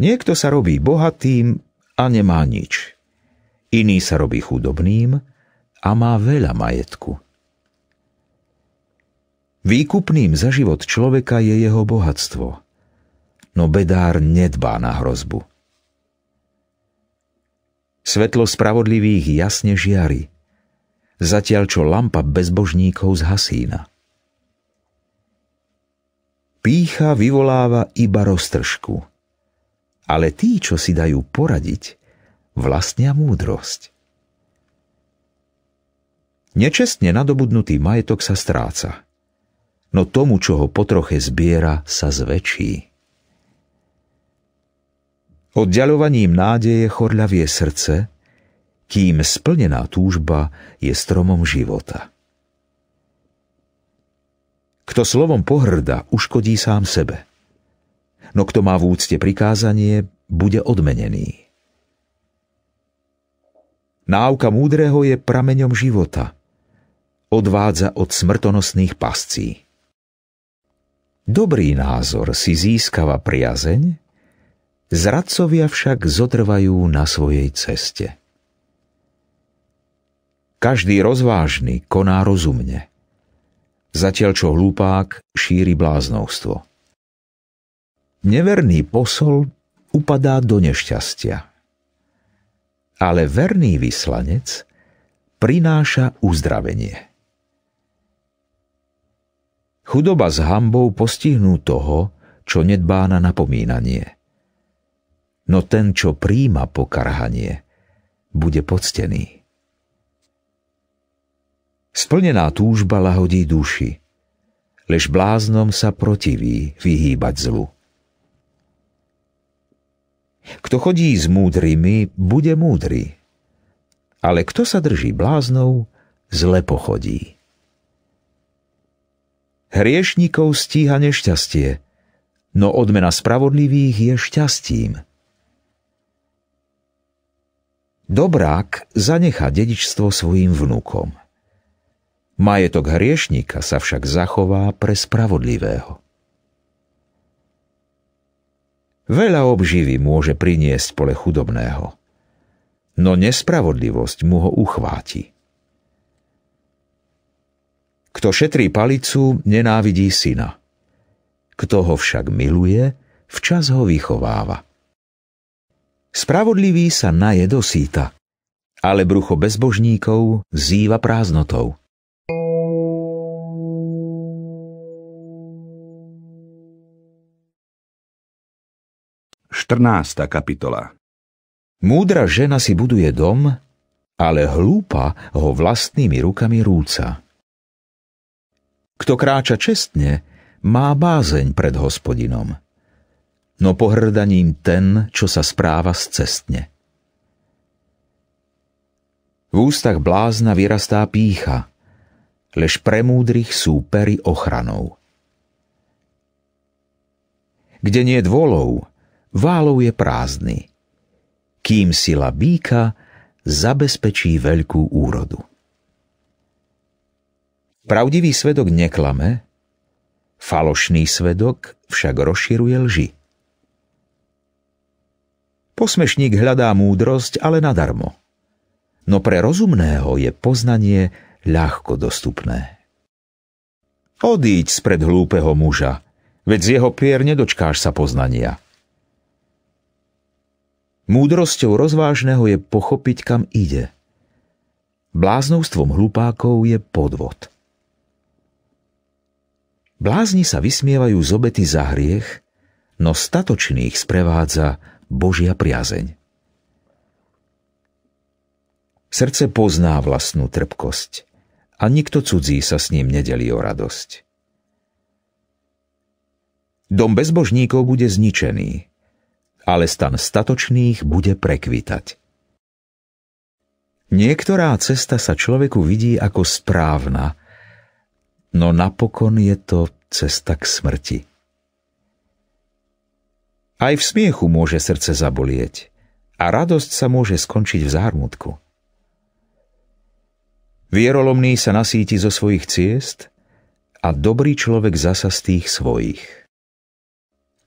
Niekto sa robí bohatým a nemá nič. Iný sa robí chudobným a má veľa majetku. Výkupným za život človeka je jeho bohatstvo – no bedár nedbá na hrozbu. Svetlo spravodlivých jasne žiari, zatiaľ čo lampa bezbožníkov zhasína. Pícha vyvoláva iba roztržku, ale tí, čo si dajú poradiť, vlastnia múdrosť. Nečestne nadobudnutý majetok sa stráca, no tomu, čo ho potroche zbiera, sa zväčší. Oddialovaním nádeje chorľavie srdce, kým splnená túžba je stromom života. Kto slovom pohrda, uškodí sám sebe. No kto má v úcte prikázanie, bude odmenený. Náuka múdreho je prameňom života. Odvádza od smrtonosných pascí. Dobrý názor si získava priazeň, Zradcovia však zotrvajú na svojej ceste. Každý rozvážny koná rozumne, zatiaľ čo hlupák šíri bláznovstvo. Neverný posol upadá do nešťastia, ale verný vyslanec prináša uzdravenie. Chudoba s hambou postihnú toho, čo nedbá na napomínanie – no ten, čo príjma pokarhanie, bude poctený. Splnená túžba lahodí duši, lež bláznom sa protiví vyhýbať zlu. Kto chodí s múdrymi, bude múdry, ale kto sa drží bláznou, zle pochodí. Hriešnikov stíha nešťastie, no odmena spravodlivých je šťastím – Dobrák zanechá dedičstvo svojim vnúkom. Majetok hriešníka sa však zachová pre spravodlivého. Veľa obživy môže priniesť pole chudobného, no nespravodlivosť mu ho uchváti. Kto šetrí palicu, nenávidí syna. Kto ho však miluje, včas ho vychováva. Spravodlivý sa naje do síta, ale brucho bezbožníkov zýva prázdnotou. Štrnásta kapitola Múdra žena si buduje dom, ale hlúpa ho vlastnými rukami rúca. Kto kráča čestne, má bázeň pred hospodinom – no pohrdaním ten, čo sa správa z cestne. V ústach blázna vyrastá pícha, lež pre múdrych sú pery ochranou. Kde nie dvolov, válov je prázdny. Kým sila býka, zabezpečí veľkú úrodu. Pravdivý svedok neklame, falošný svedok však rozširuje lži. Posmešník hľadá múdrosť, ale nadarmo. No pre rozumného je poznanie ľahko dostupné. Odíď spred hlúpeho muža, veď z jeho pier nedočkáš sa poznania. Múdrosťou rozvážneho je pochopiť, kam ide. Bláznovstvom hlupákov je podvod. Blázni sa vysmievajú z obety za hriech, no statočných sprevádza Božia priazeň. Srdce pozná vlastnú trpkosť a nikto cudzí sa s ním nedelí o radosť. Dom bezbožníkov bude zničený, ale stan statočných bude prekvitať. Niektorá cesta sa človeku vidí ako správna, no napokon je to cesta k smrti. Aj v smiechu môže srdce zabolieť a radosť sa môže skončiť v zármutku. Vierolomný sa nasíti zo svojich ciest a dobrý človek zasa z tých svojich.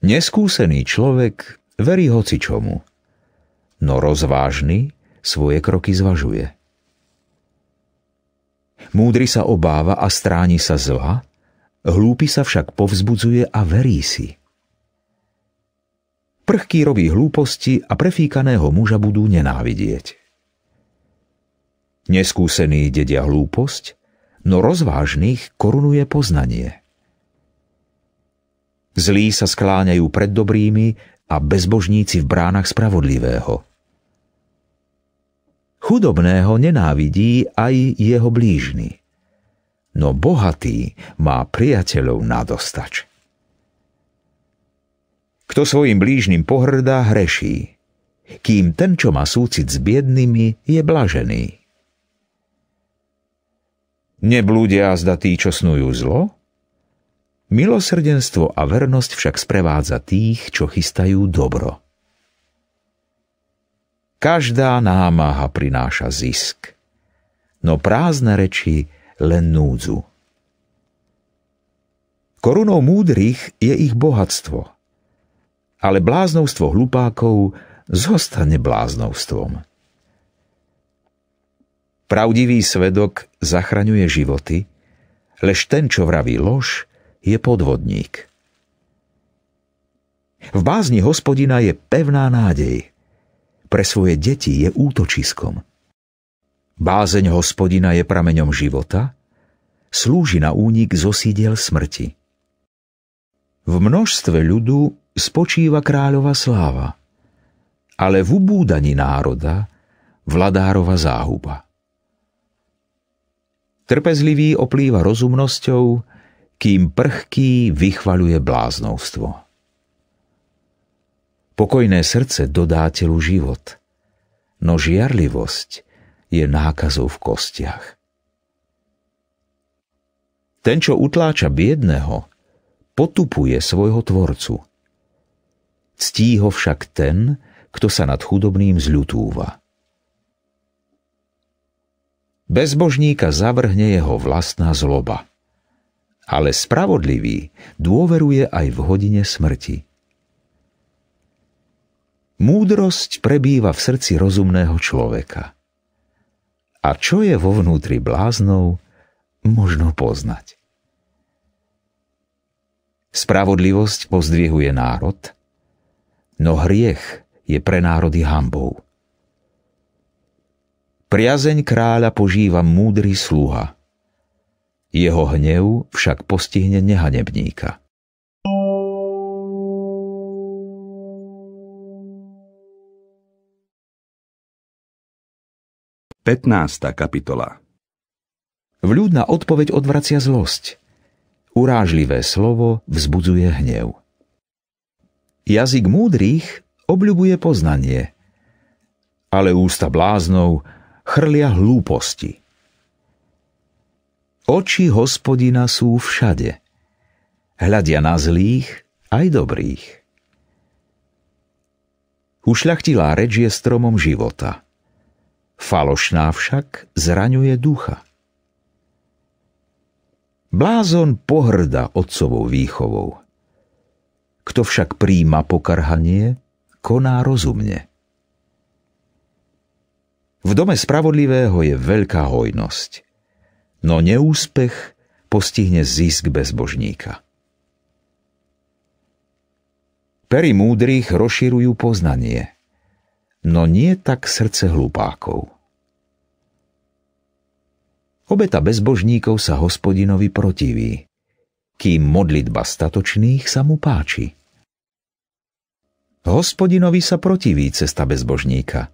Neskúsený človek verí hoci čomu, no rozvážny svoje kroky zvažuje. Múdry sa obáva a stráni sa zla, hlúpy sa však povzbudzuje a verí si. Prchký robí hlúposti a prefíkaného muža budú nenávidieť. Neskúsený dedia hlúposť, no rozvážnych korunuje poznanie. Zlí sa skláňajú pred dobrými a bezbožníci v bránach spravodlivého. Chudobného nenávidí aj jeho blížny, no bohatý má priateľov na dostač. Kto svojim blížnym pohrdá, hreší. Kým ten, čo má súcit s biednými, je blažený. Neblúdia zda tí, čo snujú zlo? Milosrdenstvo a vernosť však sprevádza tých, čo chystajú dobro. Každá námaha prináša zisk, no prázdne reči len núdzu. Korunou múdrych je ich bohatstvo – ale bláznovstvo hlupákov zostane bláznovstvom. Pravdivý svedok zachraňuje životy, lež ten, čo vraví lož, je podvodník. V bázni hospodina je pevná nádej. Pre svoje deti je útočiskom. Bázeň hospodina je prameňom života, slúži na únik zosídiel smrti. V množstve ľudu spočíva kráľova sláva, ale v ubúdaní národa vladárova záhuba. Trpezlivý oplýva rozumnosťou, kým prchký vychvaluje bláznovstvo. Pokojné srdce dodá telu život, no žiarlivosť je nákazou v kostiach. Ten, čo utláča biedného, potupuje svojho tvorcu – Ctí ho však ten, kto sa nad chudobným zľutúva. Bezbožníka zavrhne jeho vlastná zloba. Ale spravodlivý dôveruje aj v hodine smrti. Múdrosť prebýva v srdci rozumného človeka. A čo je vo vnútri bláznov, možno poznať. Spravodlivosť pozdvihuje národ, no hriech je pre národy hambou. Priazeň kráľa požíva múdry sluha, jeho hnev však postihne nehanebníka. Petnásta kapitola Vľúdna odpoveď odvracia zlosť. Urážlivé slovo vzbudzuje hnev. Jazyk múdrych obľubuje poznanie, ale ústa bláznov chrlia hlúposti. Oči hospodina sú všade. Hľadia na zlých aj dobrých. Ušľachtilá reč je stromom života. Falošná však zraňuje ducha. Blázon pohrda otcovou výchovou – kto však príjma pokarhanie, koná rozumne. V dome spravodlivého je veľká hojnosť, no neúspech postihne zisk bezbožníka. Pery múdrych rozširujú poznanie, no nie tak srdce hlupákov. Obeta bezbožníkov sa hospodinovi protiví, kým modlitba statočných sa mu páči. Hospodinovi sa protiví cesta bezbožníka.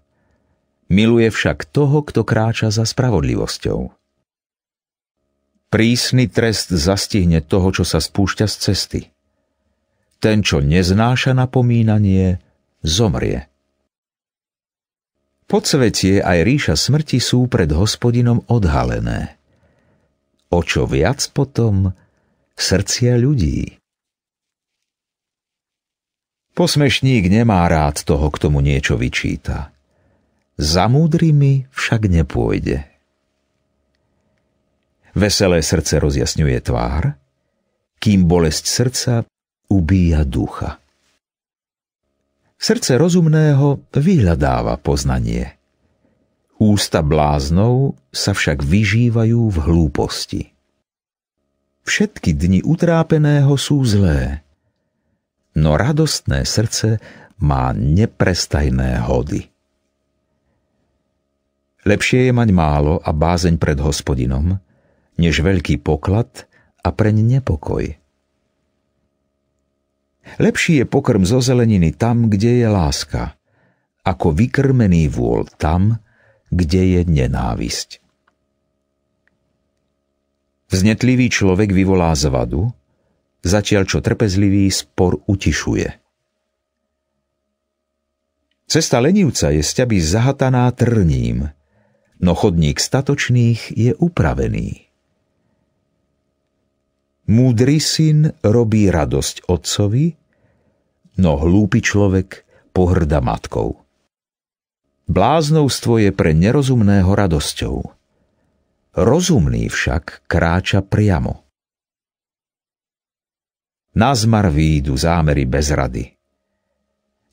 Miluje však toho, kto kráča za spravodlivosťou. Prísny trest zastihne toho, čo sa spúšťa z cesty. Ten, čo neznáša napomínanie, zomrie. Podsvetie aj ríša smrti sú pred hospodinom odhalené. O čo viac potom, srdcia ľudí. Posmešník nemá rád toho, kto mu niečo vyčíta. Za múdrymi však nepôjde. Veselé srdce rozjasňuje tvár, kým bolesť srdca ubíja ducha. Srdce rozumného vyhľadáva poznanie. Ústa bláznov sa však vyžívajú v hlúposti. Všetky dni utrápeného sú zlé, no radostné srdce má neprestajné hody. Lepšie je mať málo a bázeň pred hospodinom, než veľký poklad a preň nepokoj. Lepší je pokrm zo zeleniny tam, kde je láska, ako vykrmený vôľ tam, kde je nenávisť. Vznetlivý človek vyvolá zvadu, zatiaľ čo trpezlivý spor utišuje. Cesta lenivca je sťaby zahataná trním, no chodník statočných je upravený. Múdry syn robí radosť otcovi, no hlúpy človek pohrda matkou. Bláznovstvo je pre nerozumného radosťou – Rozumný však kráča priamo. Nazmar výjdu zámery bez rady.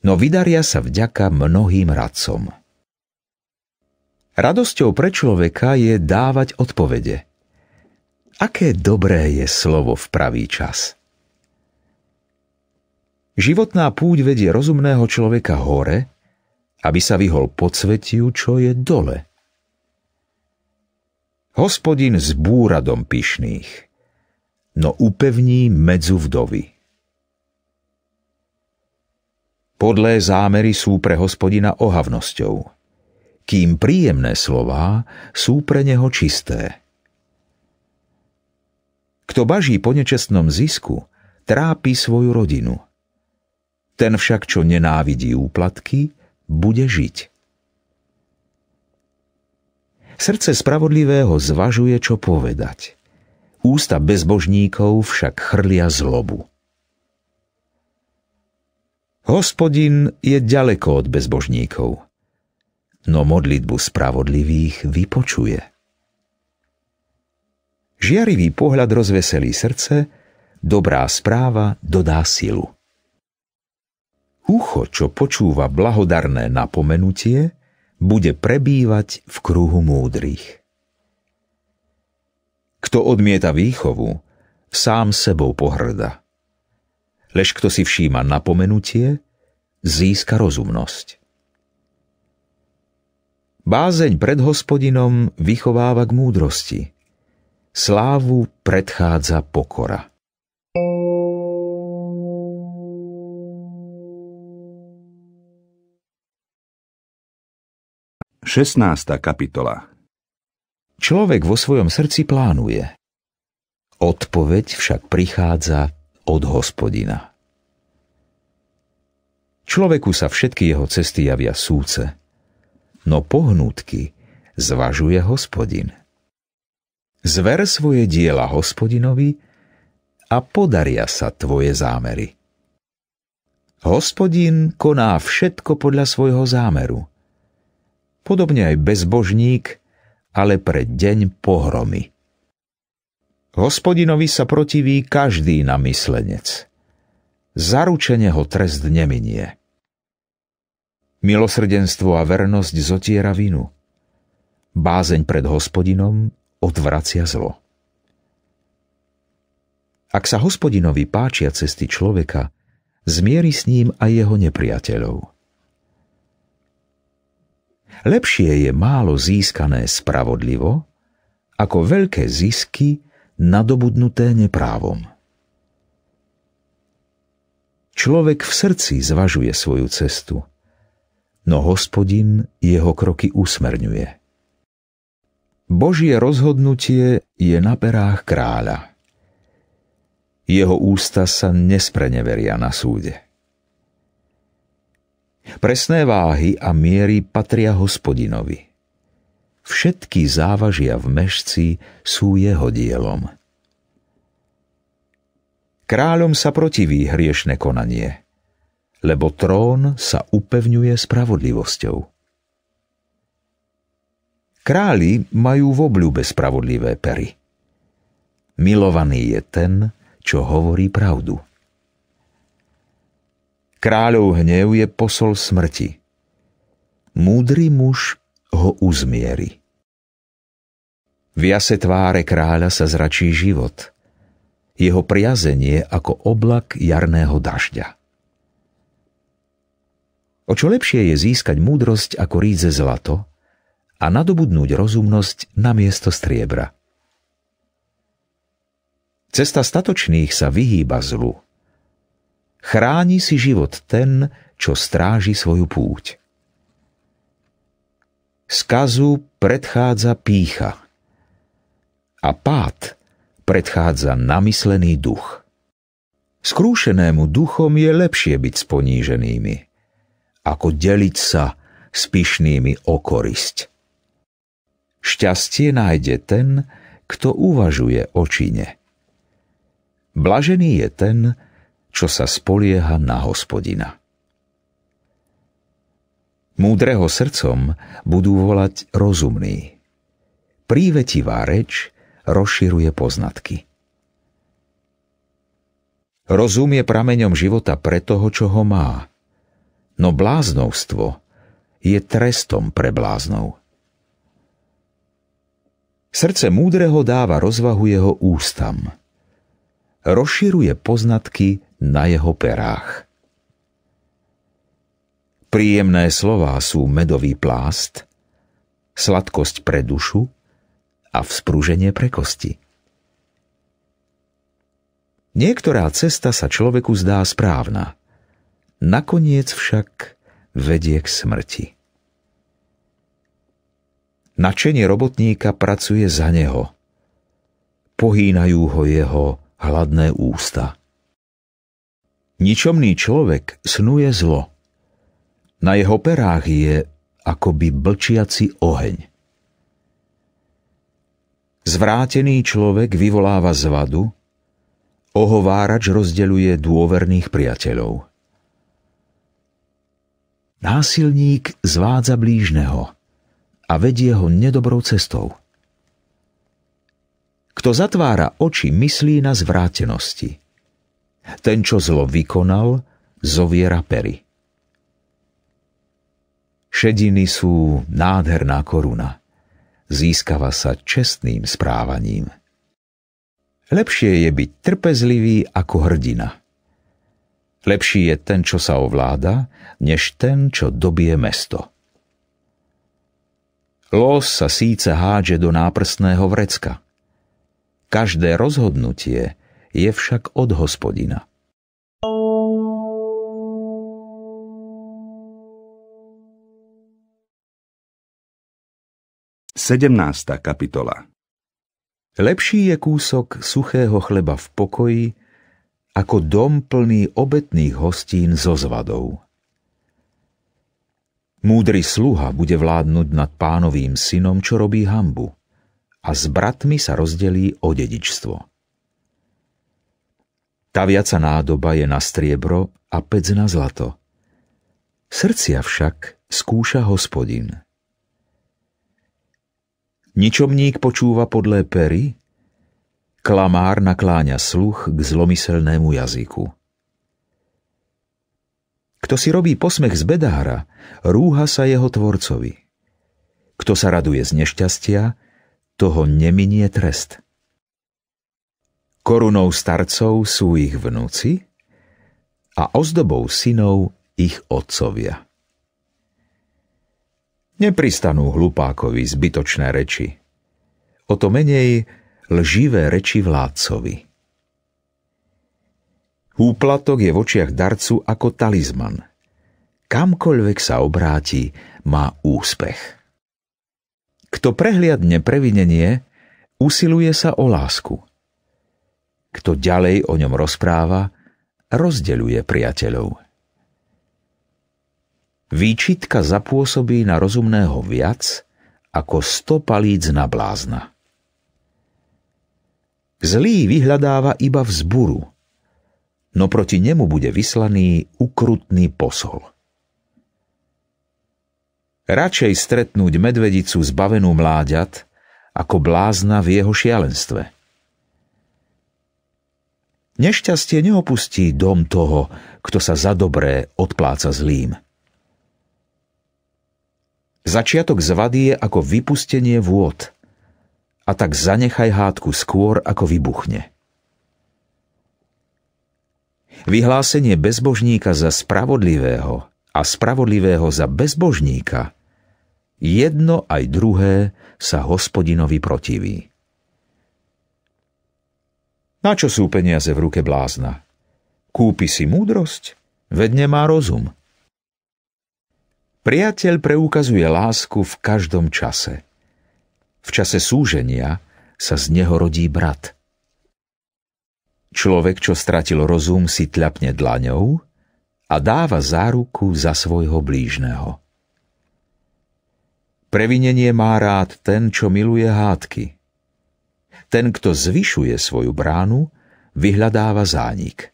No vydaria sa vďaka mnohým radcom. Radosťou pre človeka je dávať odpovede. Aké dobré je slovo v pravý čas. Životná púť vedie rozumného človeka hore, aby sa vyhol svetiu, čo je dole – Hospodin s búradom pyšných, no upevní medzu vdovy. Podlé zámery sú pre hospodina ohavnosťou, kým príjemné slová sú pre neho čisté. Kto baží po nečestnom zisku, trápi svoju rodinu. Ten však, čo nenávidí úplatky, bude žiť. Srdce spravodlivého zvažuje, čo povedať. Ústa bezbožníkov však chrlia zlobu. Hospodin je ďaleko od bezbožníkov, no modlitbu spravodlivých vypočuje. Žiarivý pohľad rozveselí srdce, dobrá správa dodá silu. Ucho, čo počúva blahodarné napomenutie, bude prebývať v kruhu múdrych. Kto odmieta výchovu, sám sebou pohrda. Lež kto si všíma napomenutie, získa rozumnosť. Bázeň pred hospodinom vychováva k múdrosti. Slávu predchádza pokora. 16. kapitola Človek vo svojom srdci plánuje. Odpoveď však prichádza od hospodina. Človeku sa všetky jeho cesty javia súce, no pohnútky zvažuje hospodin. Zver svoje diela hospodinovi a podaria sa tvoje zámery. Hospodin koná všetko podľa svojho zámeru – podobne aj bezbožník, ale pre deň pohromy. Hospodinovi sa protiví každý namyslenec. Zaručenie ho trest neminie. Milosrdenstvo a vernosť zotiera vinu. Bázeň pred hospodinom odvracia zlo. Ak sa hospodinovi páčia cesty človeka, zmieri s ním aj jeho nepriateľov. Lepšie je málo získané spravodlivo, ako veľké zisky nadobudnuté neprávom. Človek v srdci zvažuje svoju cestu, no hospodin jeho kroky usmerňuje. Božie rozhodnutie je na perách kráľa. Jeho ústa sa nespreneveria na súde. Presné váhy a miery patria hospodinovi. Všetky závažia v mešci sú jeho dielom. Kráľom sa protiví hriešne konanie, lebo trón sa upevňuje spravodlivosťou. Králi majú v obľúbe spravodlivé pery. Milovaný je ten, čo hovorí pravdu. Kráľov hnev je posol smrti. Múdry muž ho uzmieri. V jase tváre kráľa sa zračí život. Jeho priazenie ako oblak jarného dažďa. O čo lepšie je získať múdrosť ako rídze zlato a nadobudnúť rozumnosť na miesto striebra. Cesta statočných sa vyhýba zlu – Chráni si život ten, čo stráži svoju púť. Skazu predchádza pícha a pád predchádza namyslený duch. Skrúšenému duchom je lepšie byť s poníženými, ako deliť sa s pyšnými o korisť. Šťastie nájde ten, kto uvažuje o čine. Blažený je ten, čo sa spolieha na hospodina. Múdreho srdcom budú volať rozumný. Prívetivá reč rozširuje poznatky. Rozum je prameňom života pre toho, čo ho má. No bláznovstvo je trestom pre bláznov. Srdce múdreho dáva rozvahu jeho ústam rozširuje poznatky na jeho perách. Príjemné slová sú medový plást, sladkosť pre dušu a vzprúženie pre kosti. Niektorá cesta sa človeku zdá správna, nakoniec však vedie k smrti. Načenie robotníka pracuje za neho. Pohýnajú ho jeho hladné ústa. Ničomný človek snuje zlo. Na jeho perách je akoby blčiaci oheň. Zvrátený človek vyvoláva zvadu, ohovárač rozdeľuje dôverných priateľov. Násilník zvádza blížneho a vedie ho nedobrou cestou. Kto zatvára oči, myslí na zvrátenosti. Ten, čo zlo vykonal, zoviera pery. Šediny sú nádherná koruna. Získava sa čestným správaním. Lepšie je byť trpezlivý ako hrdina. Lepší je ten, čo sa ovláda, než ten, čo dobije mesto. Los sa síce hádže do náprstného vrecka – Každé rozhodnutie je však od hospodina. Sedemnásta kapitola Lepší je kúsok suchého chleba v pokoji, ako dom plný obetných hostín so zvadou. Múdry sluha bude vládnuť nad pánovým synom, čo robí hambu a s bratmi sa rozdelí o dedičstvo. Taviaca nádoba je na striebro a pec na zlato. Srdcia však skúša hospodin. Ničomník počúva podlé pery, klamár nakláňa sluch k zlomyselnému jazyku. Kto si robí posmech z bedára, rúha sa jeho tvorcovi. Kto sa raduje z nešťastia, toho neminie trest. Korunou starcov sú ich vnúci a ozdobou synov ich otcovia. Nepristanú hlupákovi zbytočné reči. O to menej lživé reči vládcovi. Úplatok je v očiach darcu ako talizman. Kamkoľvek sa obráti, má úspech. Kto prehliadne previnenie, usiluje sa o lásku. Kto ďalej o ňom rozpráva, rozdeľuje priateľov. Výčitka zapôsobí na rozumného viac ako sto palíc na blázna. Zlý vyhľadáva iba vzburu, no proti nemu bude vyslaný ukrutný posol. Radšej stretnúť medvedicu zbavenú mláďat, ako blázna v jeho šialenstve. Nešťastie neopustí dom toho, kto sa za dobré odpláca zlým. Začiatok zvady je ako vypustenie vôd, a tak zanechaj hádku skôr, ako vybuchne. Vyhlásenie bezbožníka za spravodlivého a spravodlivého za bezbožníka – Jedno aj druhé sa hospodinovi protiví. Na čo sú peniaze v ruke blázna? Kúpi si múdrosť? vedne nemá rozum. Priateľ preukazuje lásku v každom čase. V čase súženia sa z neho rodí brat. Človek, čo stratil rozum, si tľapne dlaňou a dáva záruku za svojho blížneho. Previnenie má rád ten, čo miluje hádky. Ten, kto zvyšuje svoju bránu, vyhľadáva zánik.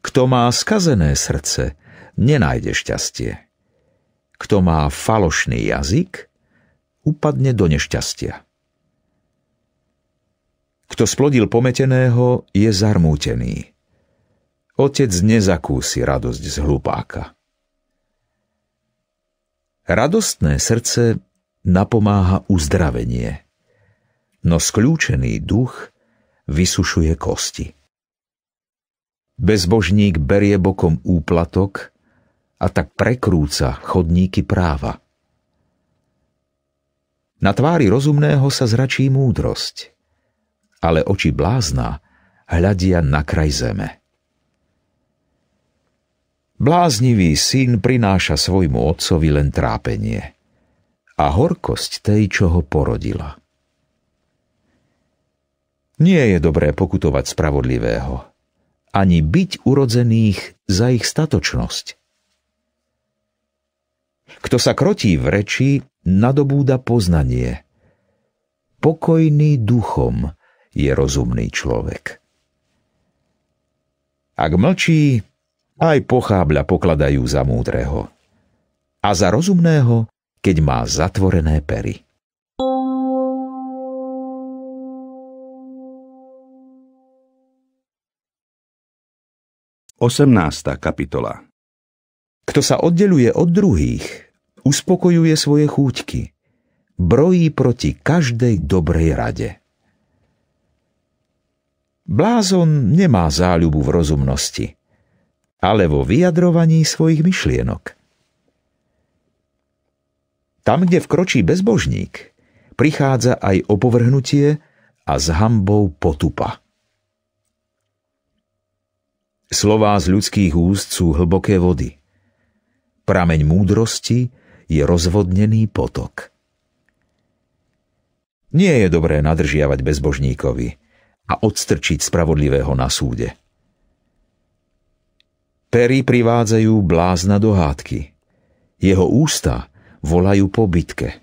Kto má skazené srdce, nenájde šťastie. Kto má falošný jazyk, upadne do nešťastia. Kto splodil pometeného, je zarmútený. Otec nezakúsi radosť z hlupáka. Radostné srdce napomáha uzdravenie, no skľúčený duch vysušuje kosti. Bezbožník berie bokom úplatok a tak prekrúca chodníky práva. Na tvári rozumného sa zračí múdrosť, ale oči blázna hľadia na kraj zeme. Bláznivý syn prináša svojmu otcovi len trápenie a horkosť tej, čo ho porodila. Nie je dobré pokutovať spravodlivého, ani byť urodzených za ich statočnosť. Kto sa krotí v reči, nadobúda poznanie. Pokojný duchom je rozumný človek. Ak mlčí, aj pochábľa pokladajú za múdreho. A za rozumného, keď má zatvorené pery. Osemnásta kapitola Kto sa oddeluje od druhých, uspokojuje svoje chúťky, brojí proti každej dobrej rade. Blázon nemá záľubu v rozumnosti – ale vo vyjadrovaní svojich myšlienok. Tam, kde vkročí bezbožník, prichádza aj opovrhnutie a s hambou potupa. Slová z ľudských úst sú hlboké vody. Prameň múdrosti je rozvodnený potok. Nie je dobré nadržiavať bezbožníkovi a odstrčiť spravodlivého na súde – Pery privádzajú blázna do hádky. Jeho ústa volajú po bitke.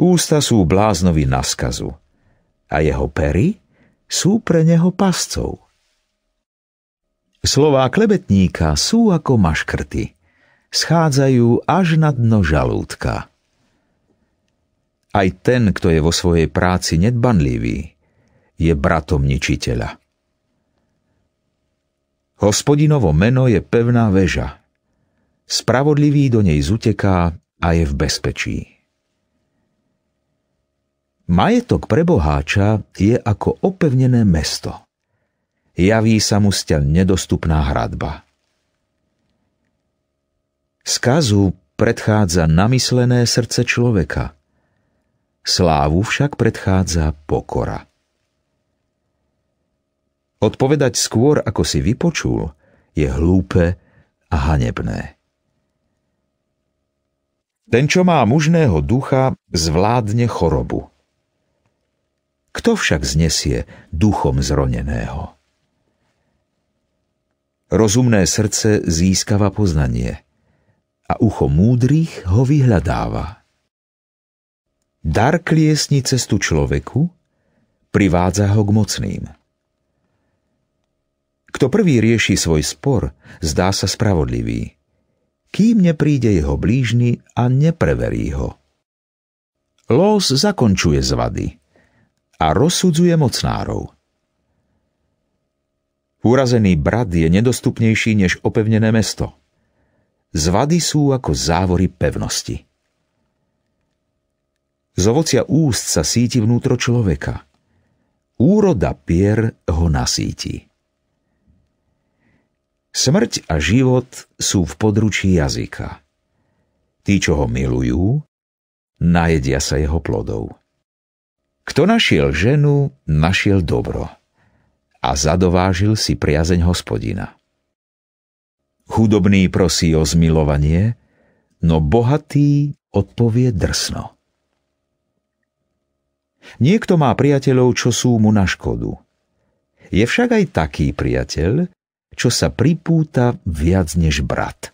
Ústa sú bláznovi na skazu a jeho pery sú pre neho pascov. Slová klebetníka sú ako maškrty. Schádzajú až na dno žalúdka. Aj ten, kto je vo svojej práci nedbanlivý, je bratom ničiteľa. Hospodinovo meno je pevná väža. Spravodlivý do nej zuteká a je v bezpečí. Majetok pre boháča je ako opevnené mesto. Javí sa mu stia nedostupná hradba. Skazu predchádza namyslené srdce človeka. Slávu však predchádza pokora. Odpovedať skôr, ako si vypočul, je hlúpe a hanebné. Ten, čo má mužného ducha, zvládne chorobu. Kto však znesie duchom zroneného? Rozumné srdce získava poznanie a ucho múdrych ho vyhľadáva. Dar kliesni cestu človeku, privádza ho k mocným. Kto prvý rieši svoj spor, zdá sa spravodlivý, kým nepríde jeho blížny a nepreverí ho. Los zakončuje zvady a rozsudzuje mocnárov. Urazený brat je nedostupnejší než opevnené mesto. Zvady sú ako závory pevnosti. Z ovocia úst sa síti vnútro človeka. Úroda pier ho nasíti. Smrť a život sú v područí jazyka. Tí, čo ho milujú, najedia sa jeho plodov. Kto našiel ženu, našiel dobro a zadovážil si priazeň hospodina. Chudobný prosí o zmilovanie, no bohatý odpovie drsno. Niekto má priateľov, čo sú mu na škodu. Je však aj taký priateľ, čo sa pripúta viac než brat.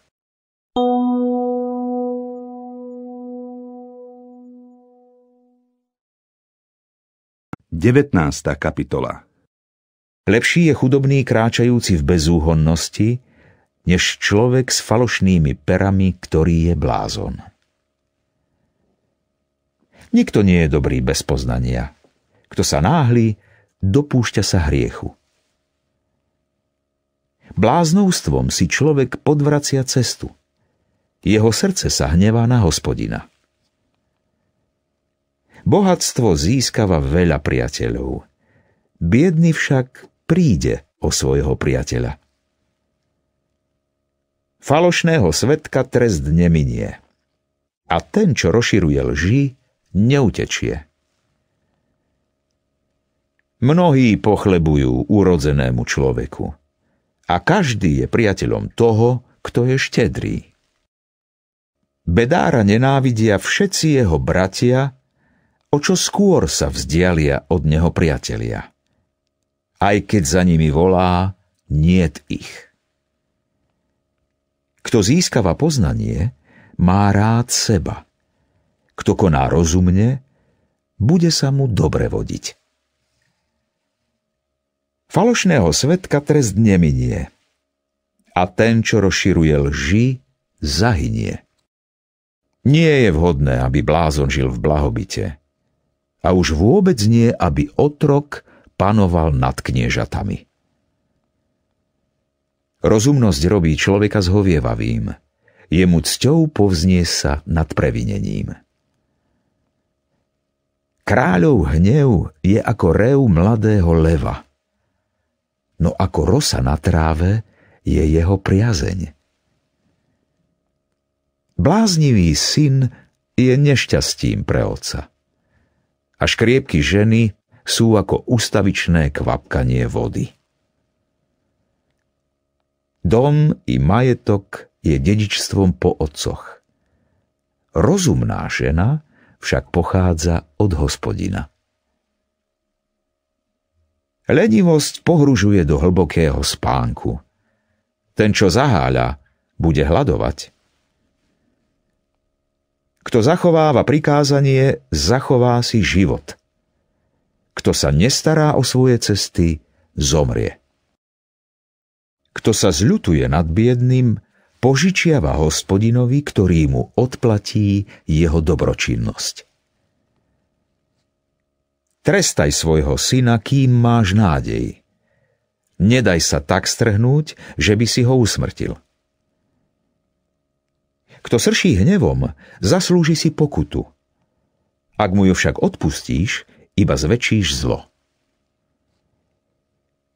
Devetnásta kapitola Lepší je chudobný kráčajúci v bezúhonnosti, než človek s falošnými perami, ktorý je blázon. Nikto nie je dobrý bez poznania. Kto sa náhli, dopúšťa sa hriechu. Bláznoustvom si človek podvracia cestu. Jeho srdce sa hnevá na hospodina. Bohatstvo získava veľa priateľov. Biedny však príde o svojho priateľa. Falošného svetka trest neminie. A ten, čo rozširuje lži, neutečie. Mnohí pochlebujú urodzenému človeku – a každý je priateľom toho, kto je štedrý. Bedára nenávidia všetci jeho bratia, o čo skôr sa vzdialia od neho priatelia. Aj keď za nimi volá, niet ich. Kto získava poznanie, má rád seba. Kto koná rozumne, bude sa mu dobre vodiť. Falošného svetka trest neminie a ten, čo rozširuje lži, zahynie. Nie je vhodné, aby blázon žil v blahobite. A už vôbec nie, aby otrok panoval nad kniežatami. Rozumnosť robí človeka zhovievavým. Je mu cťou povznie sa nad previnením. Kráľov hnev je ako reu mladého leva – no ako rosa na tráve je jeho priazeň. Bláznivý syn je nešťastím pre oca. A škriepky ženy sú ako ustavičné kvapkanie vody. Dom i majetok je dedičstvom po otcoch. Rozumná žena však pochádza od hospodina. Lenivosť pohružuje do hlbokého spánku. Ten, čo zaháľa, bude hľadovať. Kto zachováva prikázanie, zachová si život. Kto sa nestará o svoje cesty, zomrie. Kto sa zľutuje nad biedným, požičiava hospodinovi, ktorý mu odplatí jeho dobročinnosť. Trestaj svojho syna, kým máš nádej. Nedaj sa tak strhnúť, že by si ho usmrtil. Kto srší hnevom, zaslúži si pokutu. Ak mu ju však odpustíš, iba zväčšíš zlo.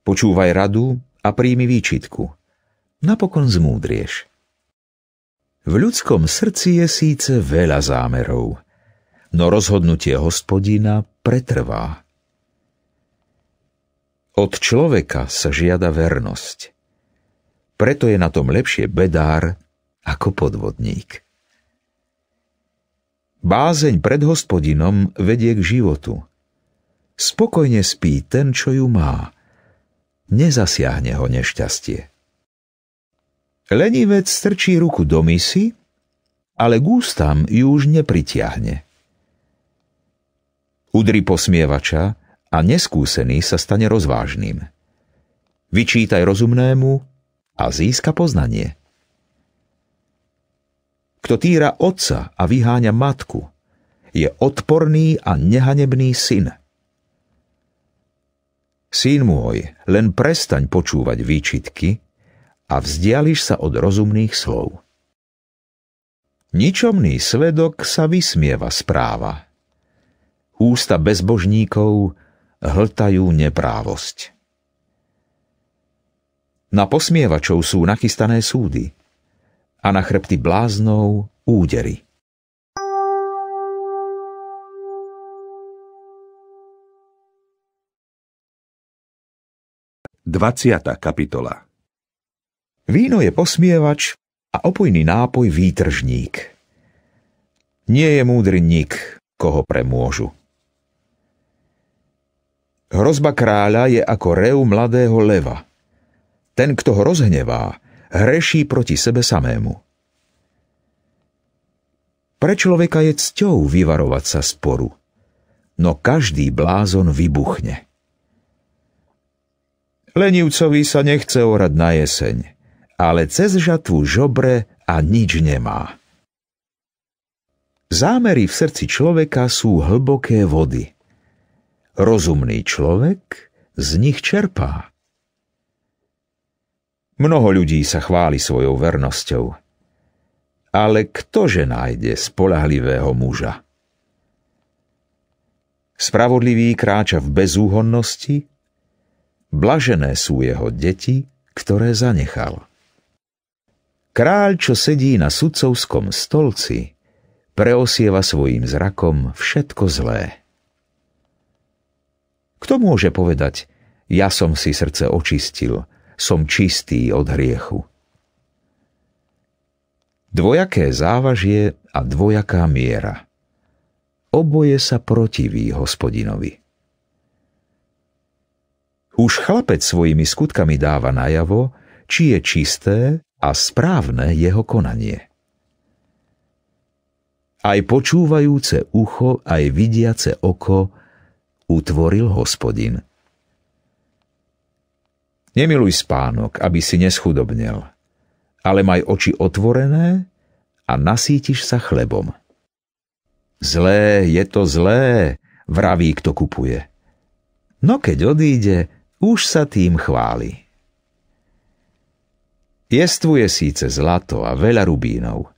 Počúvaj radu a príjmi výčitku. Napokon zmúdrieš. V ľudskom srdci je síce veľa zámerov – no rozhodnutie hospodina pretrvá. Od človeka sa žiada vernosť. Preto je na tom lepšie bedár ako podvodník. Bázeň pred hospodinom vedie k životu. Spokojne spí ten, čo ju má. Nezasiahne ho nešťastie. Lenivec strčí ruku do misy, ale gústam ústam ju už nepritiahne. Udri posmievača a neskúsený sa stane rozvážným. Vyčítaj rozumnému a získa poznanie. Kto týra otca a vyháňa matku, je odporný a nehanebný syn. Syn môj, len prestaň počúvať výčitky a vzdiališ sa od rozumných slov. Ničomný svedok sa vysmieva správa, ústa bezbožníkov hltajú neprávosť. Na posmievačov sú nachystané súdy a na chrbty bláznov údery. Dvaciata kapitola Víno je posmievač a opojný nápoj výtržník. Nie je múdry nik, koho premôžu. Hrozba kráľa je ako reu mladého leva. Ten, kto ho rozhnevá, hreší proti sebe samému. Pre človeka je cťou vyvarovať sa sporu, no každý blázon vybuchne. Lenivcovi sa nechce orať na jeseň, ale cez žatvu žobre a nič nemá. Zámery v srdci človeka sú hlboké vody – Rozumný človek z nich čerpá. Mnoho ľudí sa chváli svojou vernosťou. Ale ktože nájde spolahlivého muža? Spravodlivý kráča v bezúhonnosti, blažené sú jeho deti, ktoré zanechal. Kráľ, čo sedí na sudcovskom stolci, preosieva svojim zrakom všetko zlé. Kto môže povedať, ja som si srdce očistil, som čistý od hriechu? Dvojaké závažie a dvojaká miera. Oboje sa protiví hospodinovi. Už chlapec svojimi skutkami dáva najavo, či je čisté a správne jeho konanie. Aj počúvajúce ucho, aj vidiace oko utvoril hospodin. Nemiluj spánok, aby si neschudobnel, ale maj oči otvorené a nasítiš sa chlebom. Zlé je to zlé, vraví kto kupuje. No keď odíde, už sa tým chváli. Jestvuje síce zlato a veľa rubínov.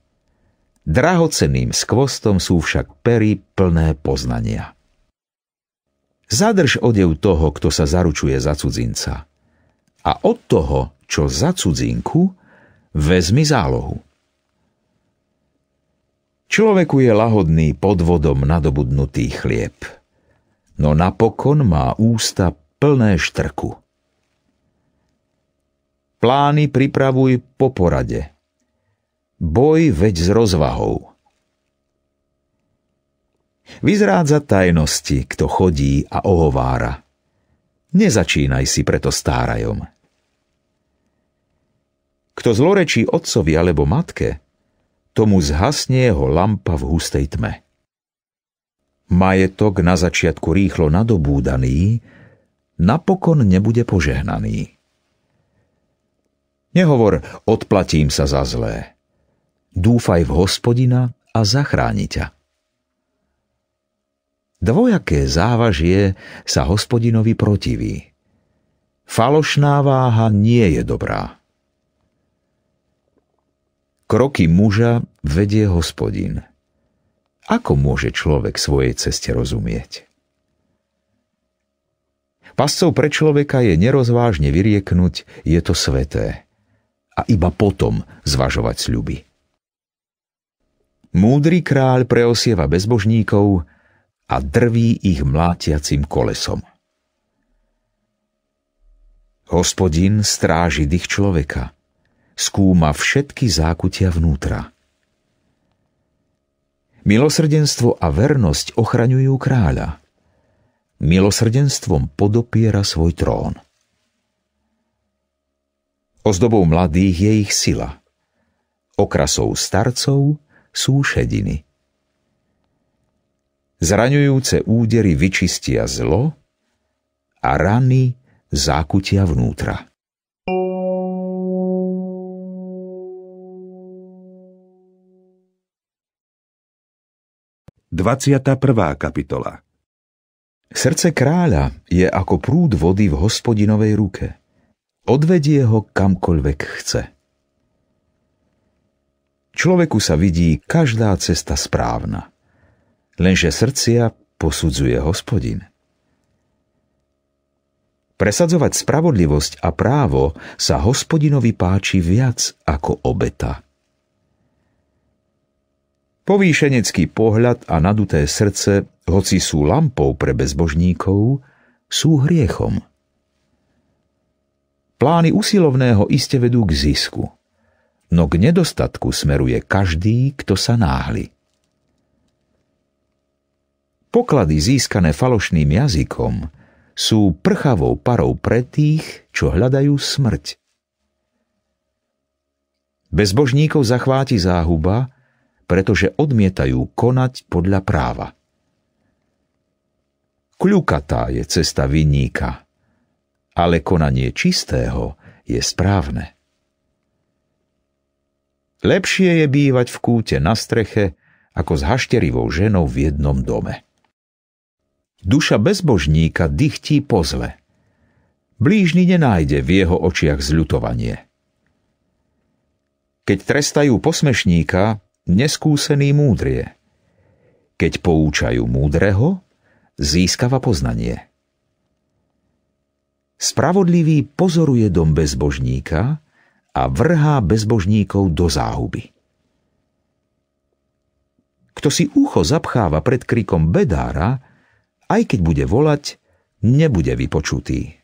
Drahoceným skvostom sú však pery plné poznania. Zadrž odev toho, kto sa zaručuje za cudzinca. A od toho, čo za cudzinku, vezmi zálohu. Človeku je lahodný podvodom nadobudnutý chlieb, no napokon má ústa plné štrku. Plány pripravuj po porade. Boj veď s rozvahou. Vyzrádza tajnosti, kto chodí a ohovára. Nezačínaj si preto stárajom. Kto zlorečí otcovi alebo matke, tomu zhasne jeho lampa v hustej tme. Majetok na začiatku rýchlo nadobúdaný, napokon nebude požehnaný. Nehovor, odplatím sa za zlé. Dúfaj v hospodina a zachráni ťa. Dvojaké závažie sa hospodinovi protiví. Falošná váha nie je dobrá. Kroky muža vedie hospodin. Ako môže človek svojej ceste rozumieť? Pascov pre človeka je nerozvážne vyrieknúť, je to sveté. A iba potom zvažovať sľuby. Múdry kráľ preosieva bezbožníkov, a drví ich mlátiacim kolesom. Hospodin stráži dých človeka, skúma všetky zákutia vnútra. Milosrdenstvo a vernosť ochraňujú kráľa. Milosrdenstvom podopiera svoj trón. Ozdobou mladých je ich sila. Okrasou starcov sú šediny. Zraňujúce údery vyčistia zlo a rany zákutia vnútra. prvá kapitola Srdce kráľa je ako prúd vody v hospodinovej ruke. Odvedie ho kamkoľvek chce. Človeku sa vidí každá cesta správna – lenže srdcia posudzuje hospodin. Presadzovať spravodlivosť a právo sa hospodinovi páči viac ako obeta. Povýšenecký pohľad a naduté srdce, hoci sú lampou pre bezbožníkov, sú hriechom. Plány usilovného iste vedú k zisku, no k nedostatku smeruje každý, kto sa náhli. Poklady získané falošným jazykom sú prchavou parou pre tých, čo hľadajú smrť. Bezbožníkov zachváti záhuba, pretože odmietajú konať podľa práva. Kľukatá je cesta vinníka, ale konanie čistého je správne. Lepšie je bývať v kúte na streche, ako s hašterivou ženou v jednom dome. Duša bezbožníka dychtí pozve. Blížny nenájde v jeho očiach zľutovanie. Keď trestajú posmešníka, neskúsený múdrie. Keď poučajú múdreho, získava poznanie. Spravodlivý pozoruje dom bezbožníka a vrhá bezbožníkov do záhuby. Kto si ucho zapcháva pred krikom bedára, aj keď bude volať, nebude vypočutý.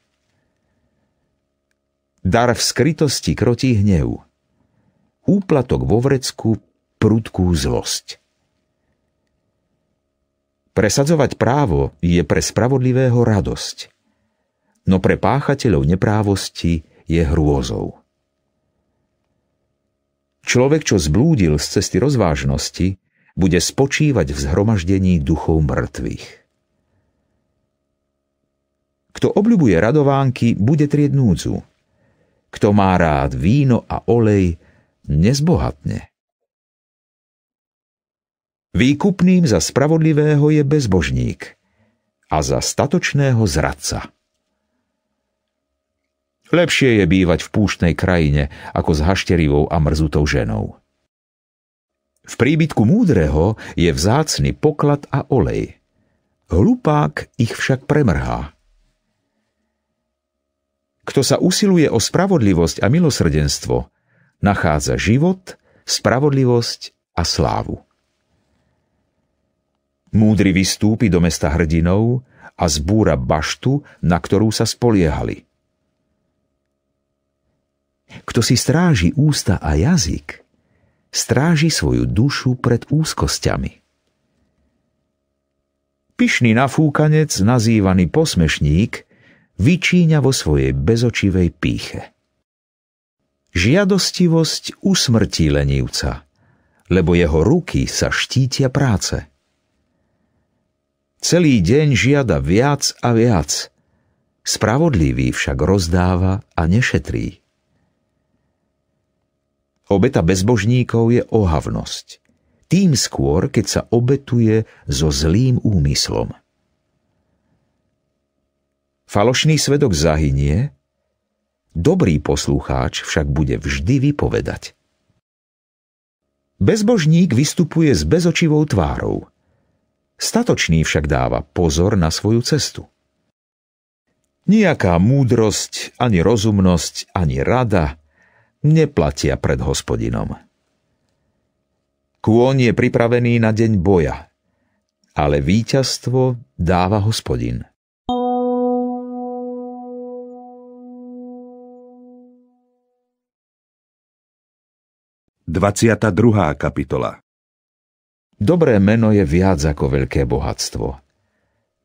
Dar v skrytosti krotí hnev. Úplatok vo vrecku prudkú zlosť. Presadzovať právo je pre spravodlivého radosť, no pre páchateľov neprávosti je hrôzou. Človek, čo zblúdil z cesty rozvážnosti, bude spočívať v zhromaždení duchov mŕtvych. Kto obľubuje radovánky, bude trieť núdzu. Kto má rád víno a olej, nezbohatne. Výkupným za spravodlivého je bezbožník a za statočného zradca. Lepšie je bývať v púštnej krajine ako s hašterivou a mrzutou ženou. V príbytku múdreho je vzácny poklad a olej. Hlupák ich však premrhá. Kto sa usiluje o spravodlivosť a milosrdenstvo, nachádza život, spravodlivosť a slávu. Múdry vystúpi do mesta hrdinov a zbúra baštu, na ktorú sa spoliehali. Kto si stráži ústa a jazyk, stráži svoju dušu pred úzkosťami. Pyšný nafúkanec, nazývaný posmešník, vyčíňa vo svojej bezočivej píche. Žiadostivosť usmrtí lenivca, lebo jeho ruky sa štítia práce. Celý deň žiada viac a viac, spravodlivý však rozdáva a nešetrí. Obeta bezbožníkov je ohavnosť, tým skôr, keď sa obetuje so zlým úmyslom – Falošný svedok zahynie, dobrý poslucháč však bude vždy vypovedať. Bezbožník vystupuje s bezočivou tvárou. Statočný však dáva pozor na svoju cestu. Nijaká múdrosť, ani rozumnosť, ani rada neplatia pred hospodinom. Kôň je pripravený na deň boja, ale víťazstvo dáva hospodin. 22. kapitola Dobré meno je viac ako veľké bohatstvo.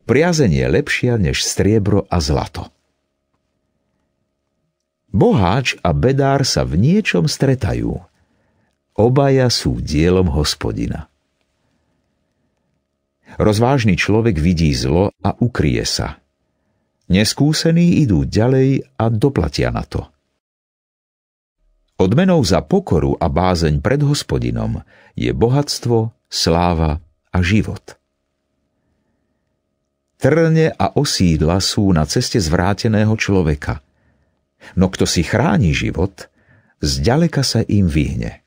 Priazenie je lepšia než striebro a zlato. Boháč a bedár sa v niečom stretajú. Obaja sú dielom hospodina. Rozvážny človek vidí zlo a ukrie sa. Neskúsení idú ďalej a doplatia na to – Odmenou za pokoru a bázeň pred hospodinom je bohatstvo, sláva a život. Trne a osídla sú na ceste zvráteného človeka. No kto si chráni život, zďaleka sa im vyhne.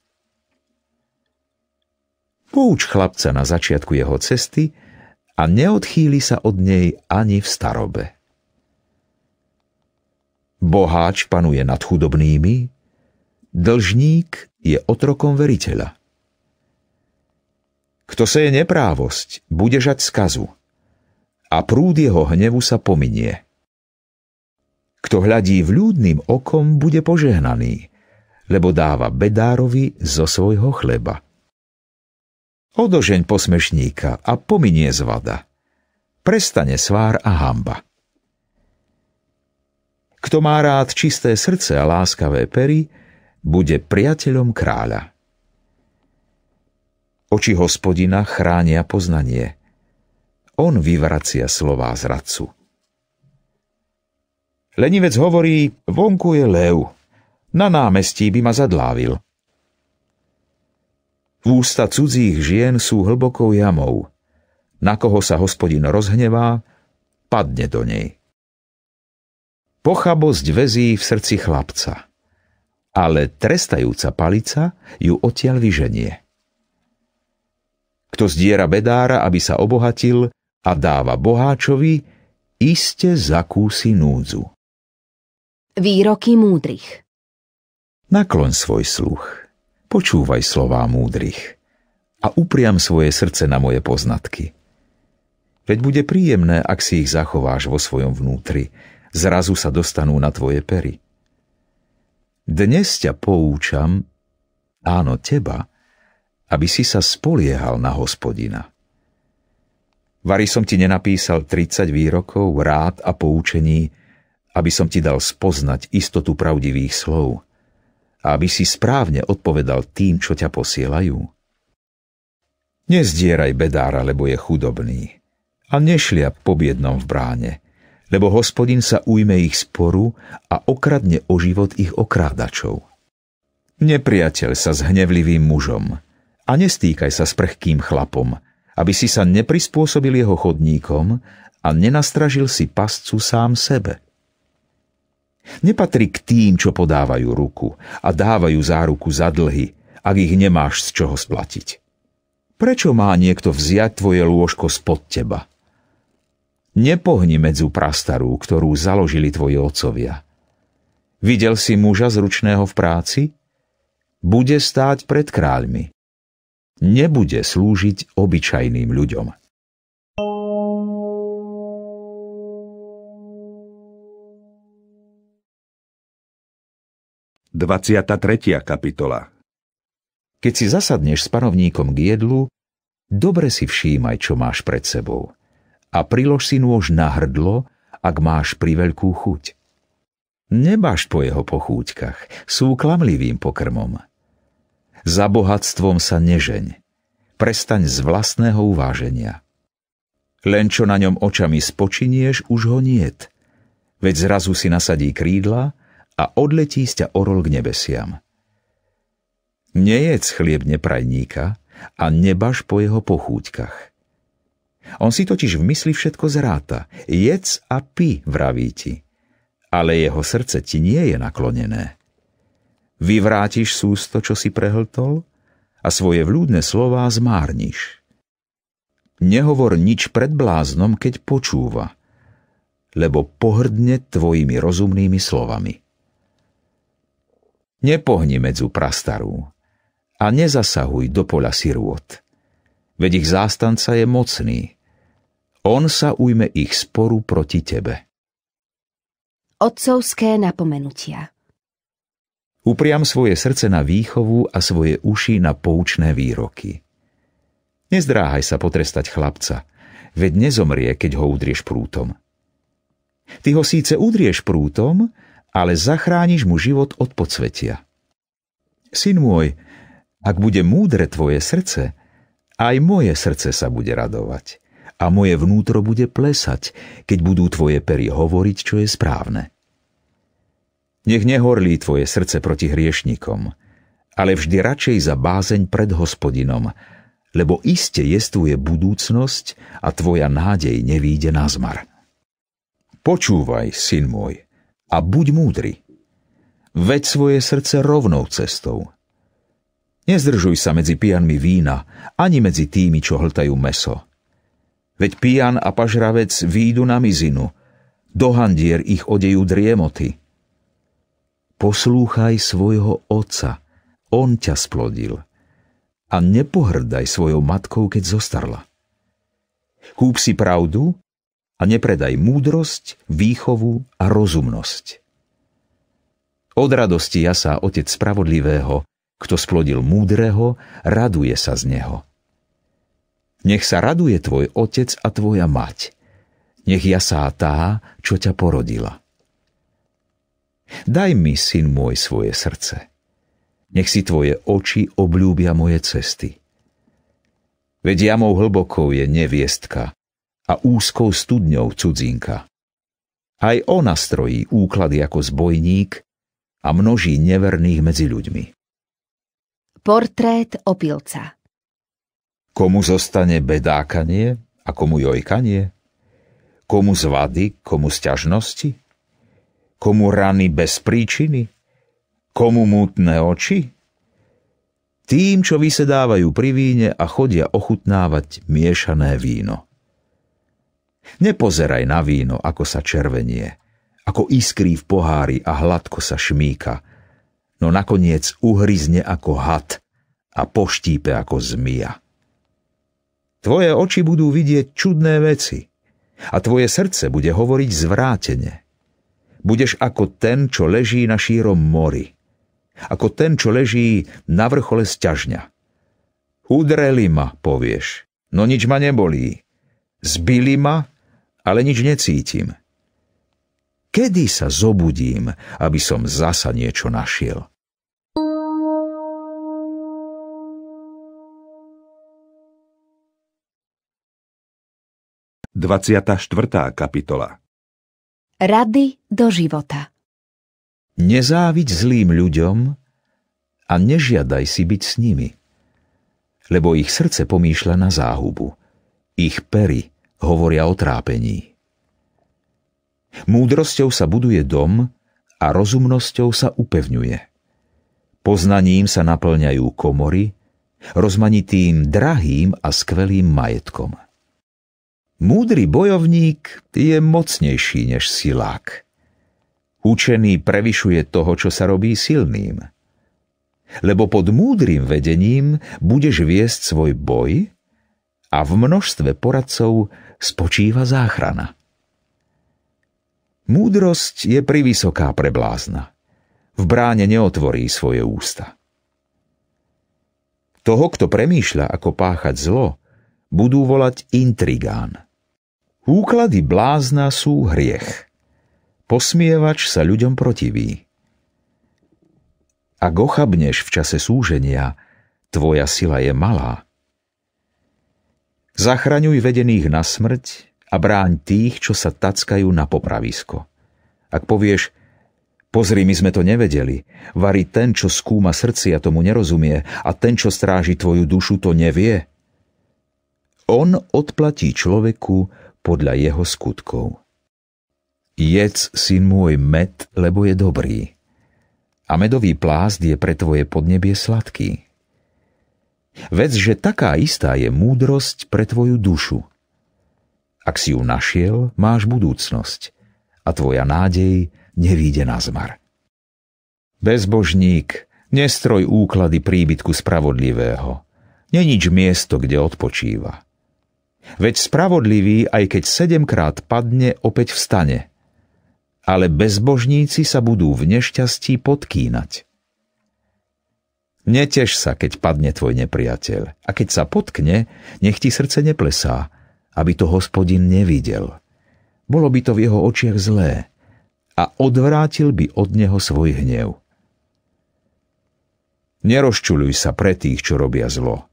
Pouč chlapca na začiatku jeho cesty a neodchýli sa od nej ani v starobe. Boháč panuje nad chudobnými, Dlžník je otrokom veriteľa. Kto je neprávosť, bude žať skazu a prúd jeho hnevu sa pominie. Kto hľadí ľudným okom, bude požehnaný, lebo dáva bedárovi zo svojho chleba. Odožeň posmešníka a pominie zvada. Prestane svár a hamba. Kto má rád čisté srdce a láskavé pery, bude priateľom kráľa. Oči hospodina chránia poznanie. On vyvracia slová zradcu. Lenivec hovorí, vonku je lev. Na námestí by ma zadlávil. V ústa cudzích žien sú hlbokou jamou. Na koho sa hospodin rozhnevá, padne do nej. Pochabosť vezí v srdci chlapca – ale trestajúca palica ju odtiaľ vyženie. Kto zdiera bedára, aby sa obohatil a dáva boháčovi, iste zakúsi núdzu. Výroky múdrych Naklon svoj sluch, počúvaj slová múdrych a upriam svoje srdce na moje poznatky. Veď bude príjemné, ak si ich zachováš vo svojom vnútri, zrazu sa dostanú na tvoje pery. Dnes ťa poučam, áno teba, aby si sa spoliehal na hospodina. Vary som ti nenapísal 30 výrokov, rád a poučení, aby som ti dal spoznať istotu pravdivých slov a aby si správne odpovedal tým, čo ťa posielajú. Nezdieraj bedára, lebo je chudobný a nešliap po biednom v bráne – lebo hospodin sa ujme ich sporu a okradne o život ich okrádačov. Nepriateľ sa s hnevlivým mužom a nestýkaj sa s prchkým chlapom, aby si sa neprispôsobil jeho chodníkom a nenastražil si pascu sám sebe. Nepatrí k tým, čo podávajú ruku a dávajú záruku za dlhy, ak ich nemáš z čoho splatiť. Prečo má niekto vziať tvoje lôžko spod teba? Nepohni medzu prastarú, ktorú založili tvoji otcovia. Videl si muža zručného v práci? Bude stáť pred kráľmi. Nebude slúžiť obyčajným ľuďom. Dvaciata kapitola Keď si zasadneš s panovníkom k jedlu, dobre si všímaj, čo máš pred sebou – a prilož si nôž na hrdlo, ak máš priveľkú chuť. Nebáš po jeho pochúťkach, sú klamlivým pokrmom. Za bohatstvom sa nežeň, prestaň z vlastného uváženia. Len čo na ňom očami spočinieš, už ho niet, veď zrazu si nasadí krídla a odletí sťa orol k nebesiam. Nejedz chlieb neprajníka a nebaž po jeho pochúťkach on si totiž v mysli všetko zráta. Jec a pi, vraví ti. Ale jeho srdce ti nie je naklonené. Vyvrátiš sústo, čo si prehltol a svoje vľúdne slová zmárniš. Nehovor nič pred bláznom, keď počúva, lebo pohrdne tvojimi rozumnými slovami. Nepohni medzu prastarú a nezasahuj do pola sirôt veď ich zástanca je mocný. On sa ujme ich sporu proti tebe. Otcovské napomenutia Upriam svoje srdce na výchovu a svoje uši na poučné výroky. Nezdráhaj sa potrestať chlapca, veď nezomrie, keď ho udrieš prútom. Ty ho síce udrieš prútom, ale zachrániš mu život od podsvetia. Syn môj, ak bude múdre tvoje srdce, aj moje srdce sa bude radovať a moje vnútro bude plesať, keď budú tvoje pery hovoriť, čo je správne. Nech nehorlí tvoje srdce proti hriešnikom, ale vždy radšej za bázeň pred hospodinom, lebo iste tvoje budúcnosť a tvoja nádej nevíde na zmar. Počúvaj, syn môj, a buď múdry. Veď svoje srdce rovnou cestou – Nezdržuj sa medzi pijanmi vína, ani medzi tými, čo hltajú meso. Veď pijan a pažravec výjdu na mizinu, do handier ich odejú driemoty. Poslúchaj svojho otca, on ťa splodil. A nepohrdaj svojou matkou, keď zostarla. Kúp si pravdu a nepredaj múdrosť, výchovu a rozumnosť. Od radosti jasá otec spravodlivého, kto splodil múdreho, raduje sa z neho. Nech sa raduje tvoj otec a tvoja mať. Nech jasá tá, čo ťa porodila. Daj mi, syn môj, svoje srdce. Nech si tvoje oči obľúbia moje cesty. Veď jamou hlbokou je neviestka a úzkou studňou cudzinka. Aj ona strojí úklady ako zbojník a množí neverných medzi ľuďmi. Portrét opilca Komu zostane bedákanie a komu jojkanie? Komu vady, komu ťažnosti? Komu rany bez príčiny? Komu mútne oči? Tým, čo vysedávajú pri víne a chodia ochutnávať miešané víno. Nepozeraj na víno, ako sa červenie, ako iskrí v pohári a hladko sa šmíka – no nakoniec uhryzne ako had a poštípe ako zmia. Tvoje oči budú vidieť čudné veci a tvoje srdce bude hovoriť zvrátene. Budeš ako ten, čo leží na šírom mori, ako ten, čo leží na vrchole sťažňa. Udreli ma, povieš, no nič ma nebolí. Zbili ma, ale nič necítim. Kedy sa zobudím, aby som zasa niečo našiel? 24. kapitola Rady do života Nezáviť zlým ľuďom a nežiadaj si byť s nimi, lebo ich srdce pomýšľa na záhubu, ich pery hovoria o trápení. Múdrosťou sa buduje dom a rozumnosťou sa upevňuje. Poznaním sa naplňajú komory, rozmanitým drahým a skvelým majetkom – Múdry bojovník je mocnejší než silák. Učený prevyšuje toho, čo sa robí silným. Lebo pod múdrym vedením budeš viesť svoj boj a v množstve poradcov spočíva záchrana. Múdrosť je privysoká pre blázna. V bráne neotvorí svoje ústa. Toho, kto premýšľa, ako páchať zlo, budú volať intrigán – Úklady blázna sú hriech. Posmievač sa ľuďom protiví. Ak ochabneš v čase súženia, tvoja sila je malá. Zachraňuj vedených na smrť a bráň tých, čo sa tackajú na popravisko. Ak povieš, pozri, my sme to nevedeli, varí ten, čo skúma srdcia, tomu nerozumie a ten, čo stráži tvoju dušu, to nevie. On odplatí človeku, podľa jeho skutkov. Jedz, syn môj, med, lebo je dobrý. A medový plást je pre tvoje podnebie sladký. Vec, že taká istá je múdrosť pre tvoju dušu. Ak si ju našiel, máš budúcnosť a tvoja nádej nevíde na zmar. Bezbožník, nestroj úklady príbytku spravodlivého. Nenič miesto, kde odpočíva. Veď spravodlivý, aj keď sedemkrát padne, opäť vstane. Ale bezbožníci sa budú v nešťastí podkínať. Neteš sa, keď padne tvoj nepriateľ. A keď sa potkne, nech ti srdce neplesá, aby to hospodin nevidel. Bolo by to v jeho očiach zlé a odvrátil by od neho svoj hnev. Nerozčuluj sa pre tých, čo robia zlo.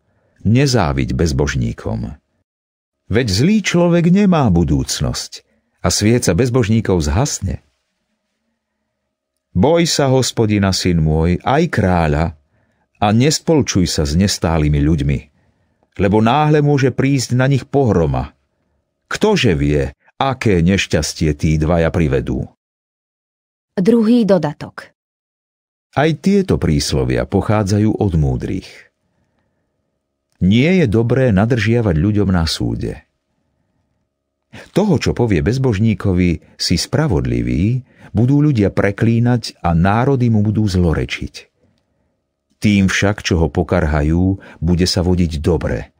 Nezáviť bezbožníkom. Veď zlý človek nemá budúcnosť a svieca bezbožníkov zhasne. Boj sa, hospodina, syn môj, aj kráľa a nespolčuj sa s nestálými ľuďmi, lebo náhle môže prísť na nich pohroma. Ktože vie, aké nešťastie tí dvaja privedú? Druhý dodatok. Aj tieto príslovia pochádzajú od múdrych. Nie je dobré nadržiavať ľuďom na súde. Toho, čo povie bezbožníkovi, si spravodlivý, budú ľudia preklínať a národy mu budú zlorečiť. Tým však, čo ho pokarhajú, bude sa vodiť dobre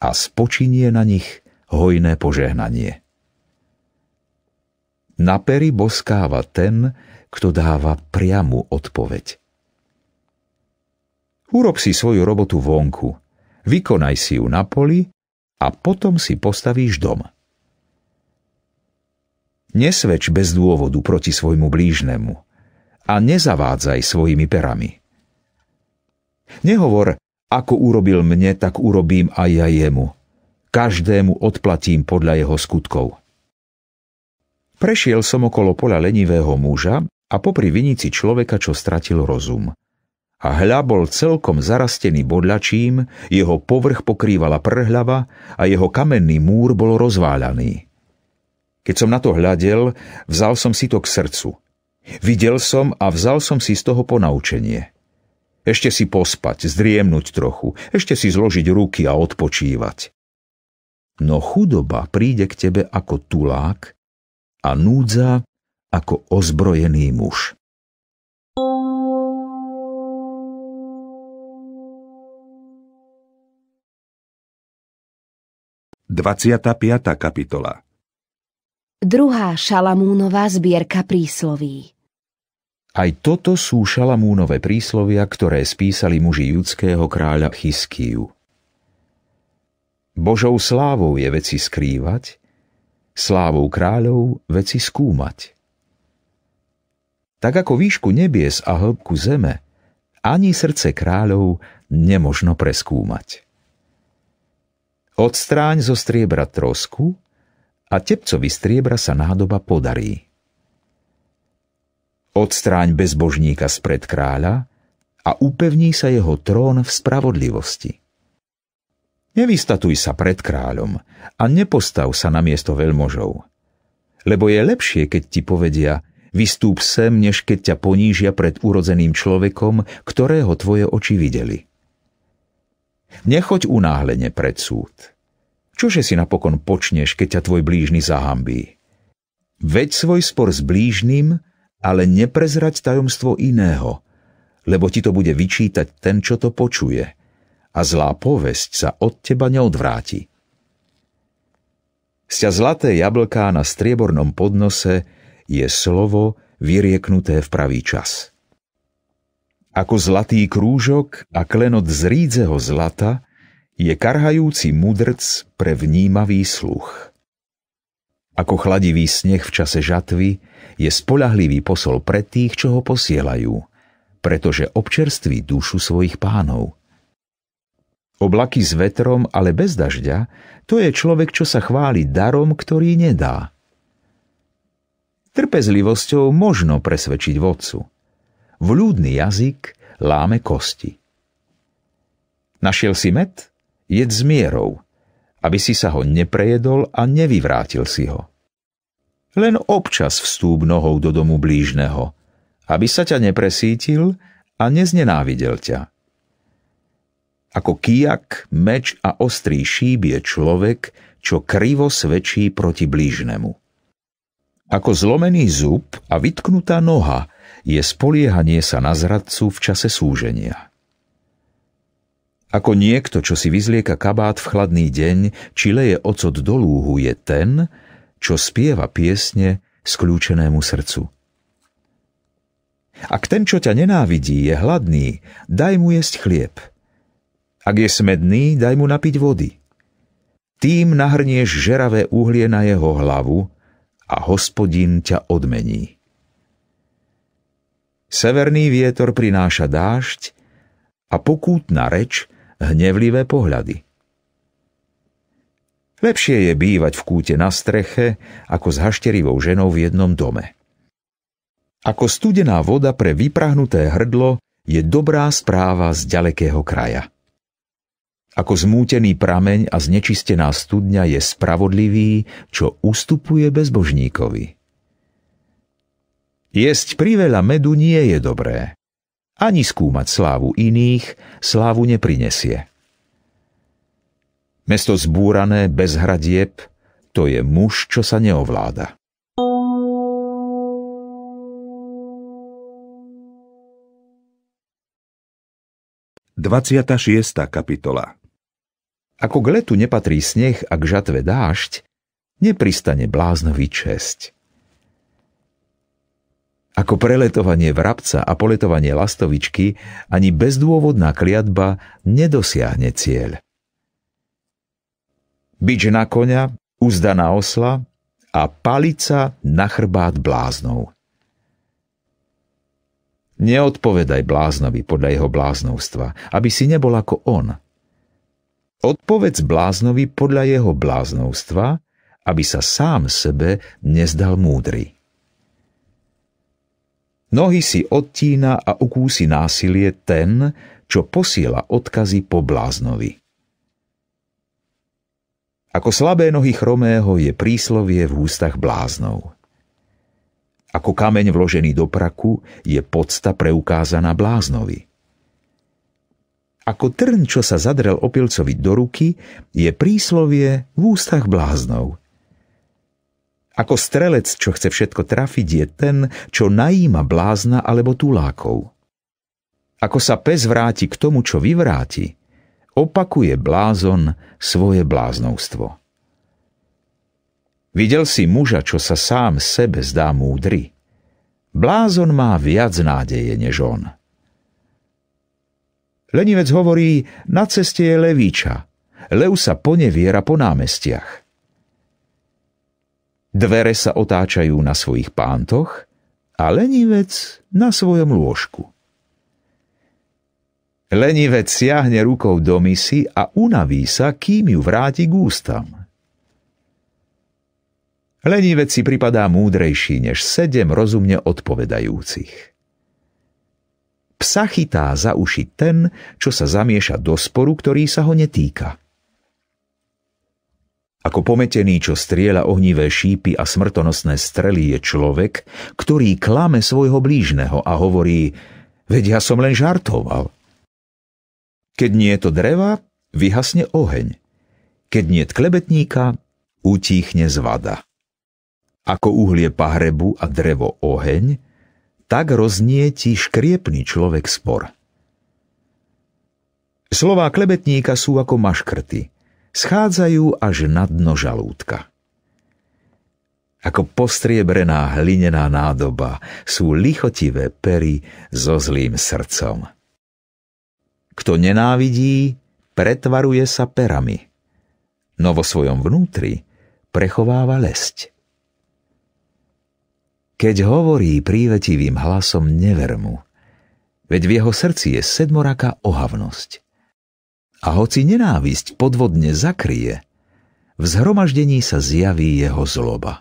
a spočinie na nich hojné požehnanie. Na pery boskáva ten, kto dáva priamu odpoveď. Urob si svoju robotu vonku – vykonaj si ju na poli a potom si postavíš dom. Nesveč bez dôvodu proti svojmu blížnemu a nezavádzaj svojimi perami. Nehovor, ako urobil mne, tak urobím aj ja jemu. Každému odplatím podľa jeho skutkov. Prešiel som okolo pola lenivého muža a popri vinici človeka, čo stratil rozum – a hľa bol celkom zarastený bodľačím, jeho povrch pokrývala prhľava a jeho kamenný múr bol rozváľaný. Keď som na to hľadel, vzal som si to k srdcu. Videl som a vzal som si z toho ponaučenie. Ešte si pospať, zdriemnúť trochu, ešte si zložiť ruky a odpočívať. No chudoba príde k tebe ako tulák a núdza ako ozbrojený muž. 25. kapitola Druhá Šalamúnová zbierka prísloví Aj toto sú Šalamúnové príslovia, ktoré spísali muži judského kráľa Chyskiju. Božou slávou je veci skrývať, slávou kráľov veci skúmať. Tak ako výšku nebies a hĺbku zeme, ani srdce kráľov nemožno preskúmať. Odstráň zo striebra trosku a tepcovi striebra sa nádoba podarí. Odstráň bezbožníka spred kráľa a upevní sa jeho trón v spravodlivosti. Nevystatuj sa pred kráľom a nepostav sa na miesto veľmožov. Lebo je lepšie, keď ti povedia, vystúp sem, než keď ťa ponížia pred urodzeným človekom, ktorého tvoje oči videli. Nechoď unáhlene pred súd. Čože si napokon počneš, keď ťa tvoj blížny zahambí? Veď svoj spor s blížnym, ale neprezrať tajomstvo iného, lebo ti to bude vyčítať ten, čo to počuje a zlá povesť sa od teba neodvráti. Sťa zlaté jablká na striebornom podnose je slovo vyrieknuté v pravý čas. Ako zlatý krúžok a klenot z rídzeho zlata je karhajúci mudrc pre vnímavý sluch. Ako chladivý sneh v čase žatvy je spolahlivý posol pre tých, čo ho posielajú, pretože občerství dušu svojich pánov. Oblaky s vetrom, ale bez dažďa, to je človek, čo sa chváli darom, ktorý nedá. Trpezlivosťou možno presvedčiť vodcu – vľúdny jazyk láme kosti. Našiel si med? Jed s mierou, aby si sa ho neprejedol a nevyvrátil si ho. Len občas vstúp nohou do domu blížneho, aby sa ťa nepresítil a neznenávidel ťa. Ako kijak, meč a ostrý šíb je človek, čo krivo svedčí proti blížnemu. Ako zlomený zub a vytknutá noha je spoliehanie sa na zradcu v čase súženia. Ako niekto, čo si vyzlieka kabát v chladný deň, či leje ocot do lúhu, je ten, čo spieva piesne skľúčenému srdcu. Ak ten, čo ťa nenávidí, je hladný, daj mu jesť chlieb. Ak je smedný, daj mu napiť vody. Tým nahrnieš žeravé uhlie na jeho hlavu a hospodin ťa odmení. Severný vietor prináša dážď a pokútna reč hnevlivé pohľady. Lepšie je bývať v kúte na streche, ako s hašterivou ženou v jednom dome. Ako studená voda pre vyprahnuté hrdlo je dobrá správa z ďalekého kraja. Ako zmútený prameň a znečistená studňa je spravodlivý, čo ustupuje bezbožníkovi. Jesť priveľa medu nie je dobré. Ani skúmať slávu iných slávu neprinesie. Mesto zbúrané bez hradieb, to je muž, čo sa neovláda. kapitola Ako k letu nepatrí sneh a k žatve dážď, nepristane bláznový česť. Ako preletovanie vrabca a poletovanie lastovičky, ani bezdôvodná kliatba nedosiahne cieľ. Bič na konia, úzda na osla a palica na chrbát bláznov. Neodpovedaj bláznovi podľa jeho bláznovstva, aby si nebol ako on. Odpovedz bláznovi podľa jeho bláznovstva, aby sa sám sebe nezdal múdry. Nohy si odtína a ukúsi násilie ten, čo posiela odkazy po bláznovi. Ako slabé nohy chromého je príslovie v ústach bláznov. Ako kameň vložený do praku je podsta preukázaná bláznovi. Ako trn, čo sa zadrel opilcovi do ruky, je príslovie v ústach bláznov. Ako strelec, čo chce všetko trafiť, je ten, čo najíma blázna alebo tulákov. Ako sa pes vráti k tomu, čo vyvráti, opakuje blázon svoje bláznovstvo. Videl si muža, čo sa sám sebe zdá múdry. Blázon má viac nádeje než on. Lenivec hovorí, na ceste je levíča. Lev sa poneviera po námestiach. Dvere sa otáčajú na svojich pántoch a lenivec na svojom lôžku. Lenivec siahne rukou do misy a unaví sa, kým ju vráti k ústam. Lenivec si pripadá múdrejší než sedem rozumne odpovedajúcich. Psa chytá za uši ten, čo sa zamieša do sporu, ktorý sa ho netýka – ako pometený, čo strieľa ohnivé šípy a smrtonosné strely je človek, ktorý klame svojho blížneho a hovorí Veď ja som len žartoval. Keď nie je to dreva, vyhasne oheň. Keď nie je klebetníka, utíchne zvada. Ako uhlie pahrebu a drevo oheň, tak roznie ti škriepný človek spor. Slová klebetníka sú ako maškrty – schádzajú až na dno žalúdka. Ako postriebrená hlinená nádoba sú lichotivé pery so zlým srdcom. Kto nenávidí, pretvaruje sa perami, no vo svojom vnútri prechováva lesť. Keď hovorí prívetivým hlasom, never mu, veď v jeho srdci je sedmoraká ohavnosť – a hoci nenávisť podvodne zakrie, v zhromaždení sa zjaví jeho zloba.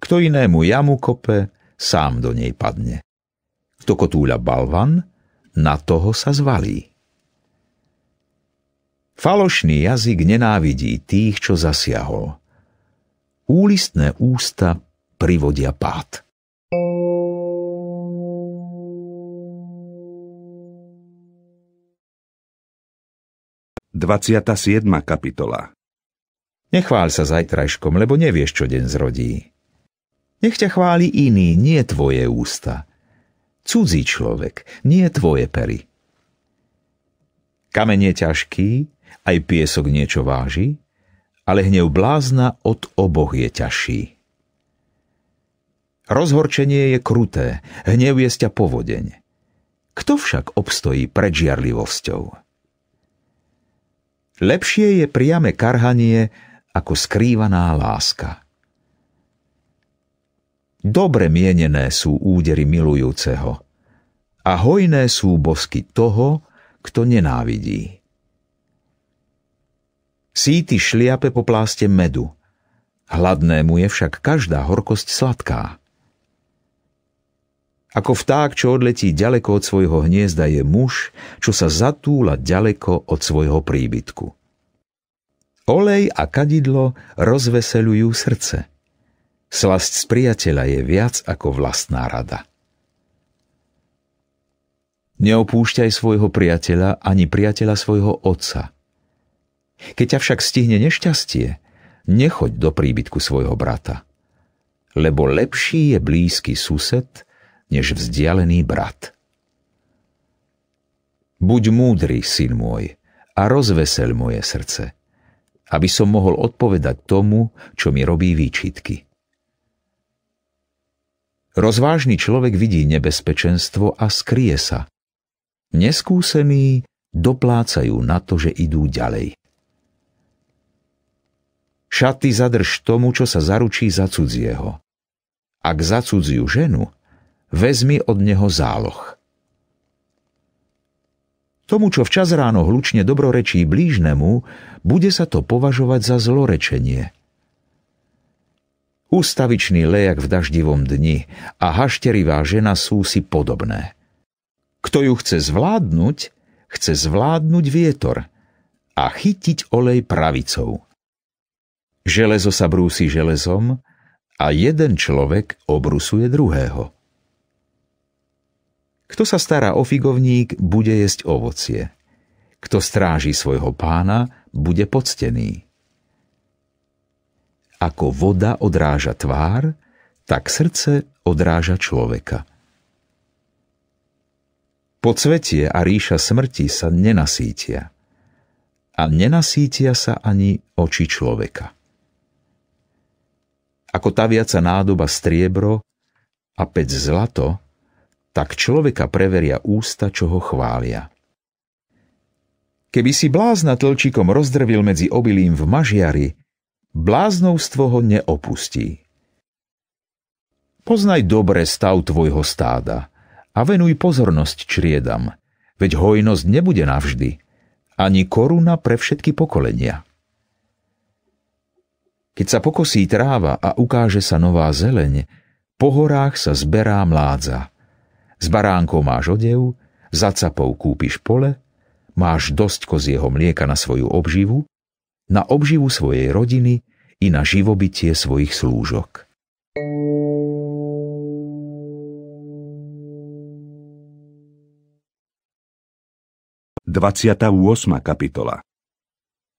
Kto inému jamu kope, sám do nej padne. Kto kotúľa balvan, na toho sa zvalí. Falošný jazyk nenávidí tých, čo zasiahol. Úlistné ústa privodia pád. thank you 27. kapitola Nechvál sa zajtrajškom, lebo nevieš, čo deň zrodí. Nech ťa chváli iný, nie tvoje ústa. Cudzí človek, nie tvoje pery. Kamen je ťažký, aj piesok niečo váži, ale hnev blázna od oboch je ťažší. Rozhorčenie je kruté, hnev je ťa povodeň. Kto však obstojí pred žiarlivosťou? Lepšie je priame karhanie ako skrývaná láska. Dobre mienené sú údery milujúceho a hojné sú bosky toho, kto nenávidí. Síty šliape po pláste medu, hladnému je však každá horkosť sladká. Ako vták, čo odletí ďaleko od svojho hniezda, je muž, čo sa zatúla ďaleko od svojho príbytku. Olej a kadidlo rozveselujú srdce. Slasť z priateľa je viac ako vlastná rada. Neopúšťaj svojho priateľa ani priateľa svojho otca. Keď ťa však stihne nešťastie, nechoď do príbytku svojho brata. Lebo lepší je blízky sused – než vzdialený brat. Buď múdry, syn môj, a rozvesel moje srdce, aby som mohol odpovedať tomu, čo mi robí výčitky. Rozvážny človek vidí nebezpečenstvo a skrie sa. Neskúsení doplácajú na to, že idú ďalej. Šaty zadrž tomu, čo sa zaručí za cudzieho. Ak za cudziu ženu, vezmi od neho záloh. Tomu, čo včas ráno hlučne dobrorečí blížnemu, bude sa to považovať za zlorečenie. Ústavičný lejak v daždivom dni a hašterivá žena sú si podobné. Kto ju chce zvládnuť, chce zvládnuť vietor a chytiť olej pravicou. Železo sa brúsi železom a jeden človek obrusuje druhého. Kto sa stará o figovník, bude jesť ovocie. Kto stráži svojho pána, bude poctený. Ako voda odráža tvár, tak srdce odráža človeka. Podsvetie a ríša smrti sa nenasítia. A nenasítia sa ani oči človeka. Ako taviaca nádoba striebro a pec zlato, tak človeka preveria ústa, čo ho chvália. Keby si blázna tlčikom rozdrvil medzi obilím v mažiari, bláznovstvo ho neopustí. Poznaj dobre stav tvojho stáda a venuj pozornosť čriedam, veď hojnosť nebude navždy, ani koruna pre všetky pokolenia. Keď sa pokosí tráva a ukáže sa nová zeleň, po horách sa zberá mládza – s baránkou máš odev, za capou kúpiš pole, máš dosť jeho mlieka na svoju obživu, na obživu svojej rodiny i na živobytie svojich slúžok. 28. kapitola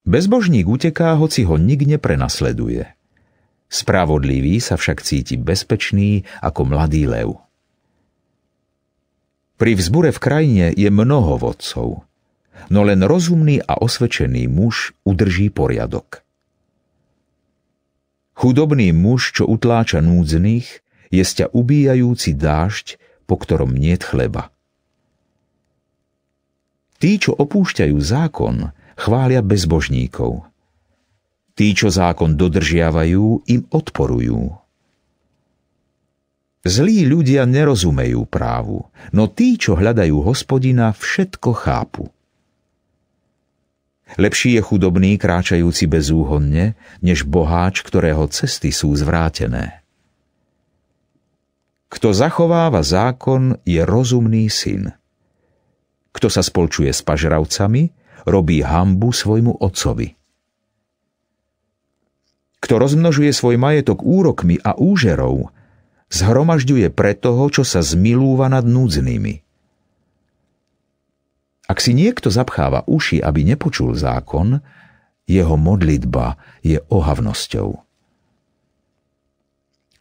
Bezbožník uteká, hoci ho nik neprenasleduje. Spravodlivý sa však cíti bezpečný ako mladý lev. Pri vzbure v krajine je mnoho vodcov, no len rozumný a osvečený muž udrží poriadok. Chudobný muž, čo utláča núdznych, je sťa ubíjajúci dážď, po ktorom je chleba. Tí, čo opúšťajú zákon, chvália bezbožníkov. Tí, čo zákon dodržiavajú, im odporujú. Zlí ľudia nerozumejú právu, no tí, čo hľadajú hospodina, všetko chápu. Lepší je chudobný kráčajúci bezúhonne, než boháč, ktorého cesty sú zvrátené. Kto zachováva zákon, je rozumný syn. Kto sa spolčuje s pažravcami, robí hambu svojmu otcovi. Kto rozmnožuje svoj majetok úrokmi a úžerou, zhromažďuje pre toho, čo sa zmilúva nad núdznými. Ak si niekto zapcháva uši, aby nepočul zákon, jeho modlitba je ohavnosťou.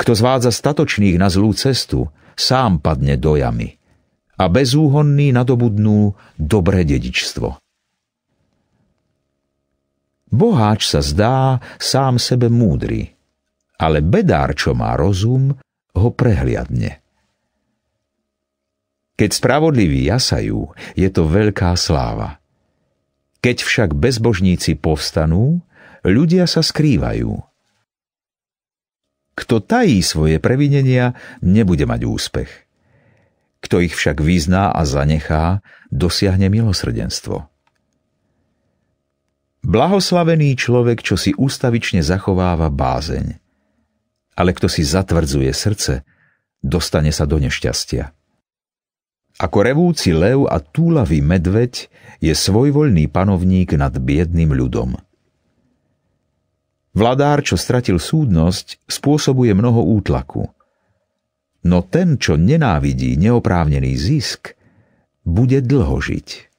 Kto zvádza statočných na zlú cestu, sám padne do jamy a bezúhonný nadobudnú dobré dedičstvo. Boháč sa zdá sám sebe múdry, ale bedár, čo má rozum, ho prehliadne. Keď spravodliví jasajú, je to veľká sláva. Keď však bezbožníci povstanú, ľudia sa skrývajú. Kto tají svoje previnenia, nebude mať úspech. Kto ich však vyzná a zanechá, dosiahne milosrdenstvo. Blahoslavený človek, čo si ústavične zachováva bázeň – ale kto si zatvrdzuje srdce, dostane sa do nešťastia. Ako revúci lev a túlavý medveď je svojvoľný panovník nad biedným ľudom. Vladár, čo stratil súdnosť, spôsobuje mnoho útlaku. No ten, čo nenávidí neoprávnený zisk, bude dlho žiť.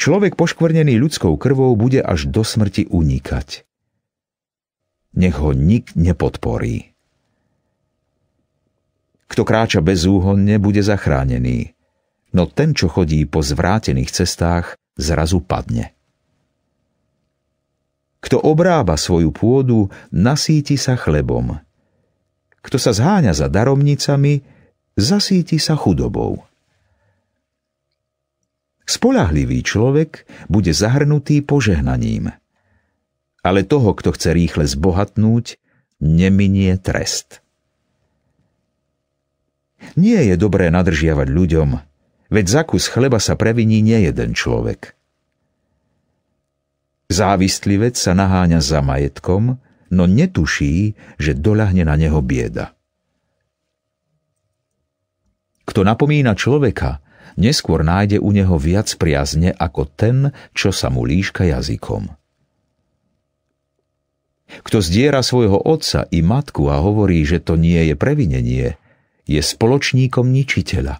Človek poškvrnený ľudskou krvou bude až do smrti unikať nech ho nik nepodporí. Kto kráča bezúhonne, bude zachránený, no ten, čo chodí po zvrátených cestách, zrazu padne. Kto obrába svoju pôdu, nasíti sa chlebom. Kto sa zháňa za daromnicami, zasíti sa chudobou. Spolahlivý človek bude zahrnutý požehnaním – ale toho, kto chce rýchle zbohatnúť, neminie trest. Nie je dobré nadržiavať ľuďom, veď za kus chleba sa previní nie jeden človek. Závistlivec sa naháňa za majetkom, no netuší, že doľahne na neho bieda. Kto napomína človeka, neskôr nájde u neho viac priazne ako ten, čo sa mu líška jazykom. Kto zdiera svojho otca i matku a hovorí, že to nie je previnenie, je spoločníkom ničiteľa.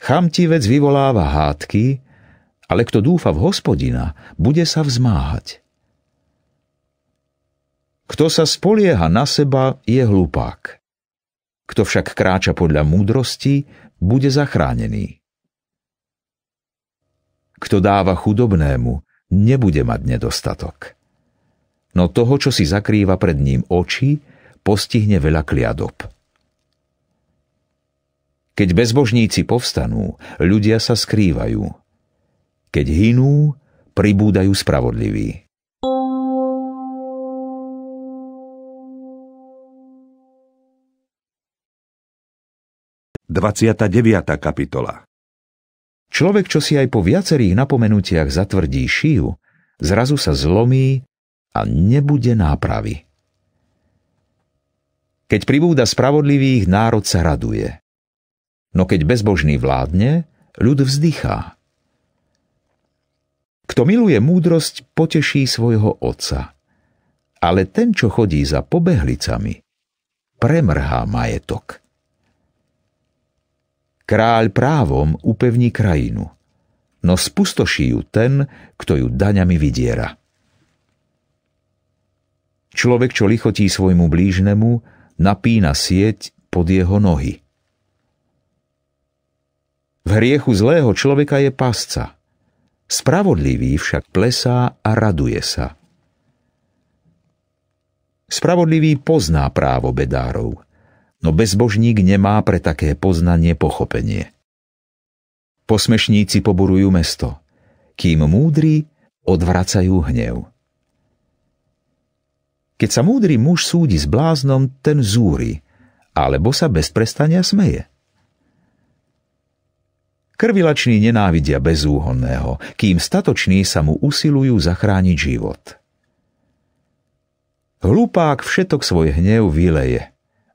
Chamtivec vyvoláva hádky, ale kto dúfa v hospodina, bude sa vzmáhať. Kto sa spolieha na seba, je hlupák. Kto však kráča podľa múdrosti, bude zachránený. Kto dáva chudobnému, nebude mať nedostatok no toho, čo si zakrýva pred ním oči, postihne veľa kliadob. Keď bezbožníci povstanú, ľudia sa skrývajú. Keď hinú, pribúdajú spravodliví. kapitola Človek, čo si aj po viacerých napomenutiach zatvrdí šiju, zrazu sa zlomí a nebude nápravy. Keď pribúda spravodlivých, národ sa raduje. No keď bezbožný vládne, ľud vzdychá. Kto miluje múdrosť, poteší svojho otca. Ale ten, čo chodí za pobehlicami, premrhá majetok. Kráľ právom upevní krajinu, no spustoší ju ten, kto ju daňami vydiera. Človek, čo lichotí svojmu blížnemu, napína sieť pod jeho nohy. V hriechu zlého človeka je pasca. Spravodlivý však plesá a raduje sa. Spravodlivý pozná právo bedárov, no bezbožník nemá pre také poznanie pochopenie. Posmešníci poburujú mesto, kým múdri odvracajú hnev. Keď sa múdry muž súdi s bláznom, ten zúri, alebo sa bez prestania smeje. Krvilační nenávidia bezúhonného, kým statoční sa mu usilujú zachrániť život. Hlupák všetok svoj hnev vyleje,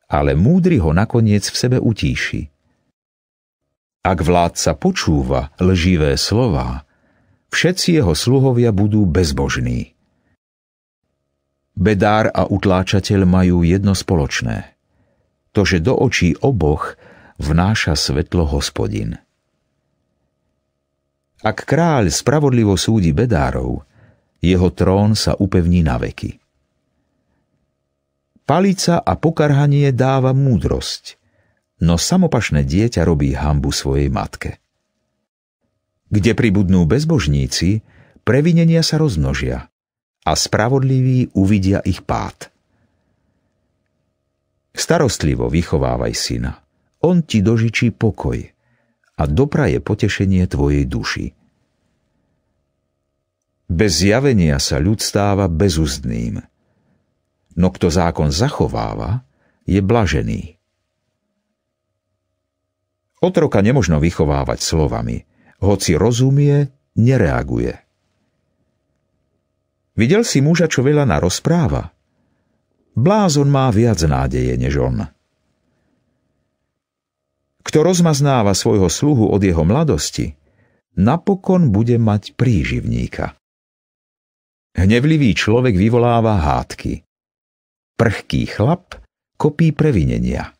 ale múdry ho nakoniec v sebe utíši. Ak vládca počúva lživé slova, všetci jeho sluhovia budú bezbožní. Bedár a utláčateľ majú jedno spoločné. To, že do očí oboch vnáša svetlo hospodin. Ak kráľ spravodlivo súdi bedárov, jeho trón sa upevní na veky. Palica a pokarhanie dáva múdrosť, no samopašné dieťa robí hambu svojej matke. Kde pribudnú bezbožníci, previnenia sa rozmnožia a spravodliví uvidia ich pád. Starostlivo vychovávaj syna. On ti dožičí pokoj a dopraje potešenie tvojej duši. Bez zjavenia sa ľud stáva bezúzdným. no kto zákon zachováva, je blažený. Otroka nemožno vychovávať slovami, hoci rozumie, nereaguje – Videl si muža, čo veľa na rozpráva? Blázon má viac nádeje než on. Kto rozmaznáva svojho sluhu od jeho mladosti, napokon bude mať príživníka. Hnevlivý človek vyvoláva hádky. Prchký chlap kopí previnenia.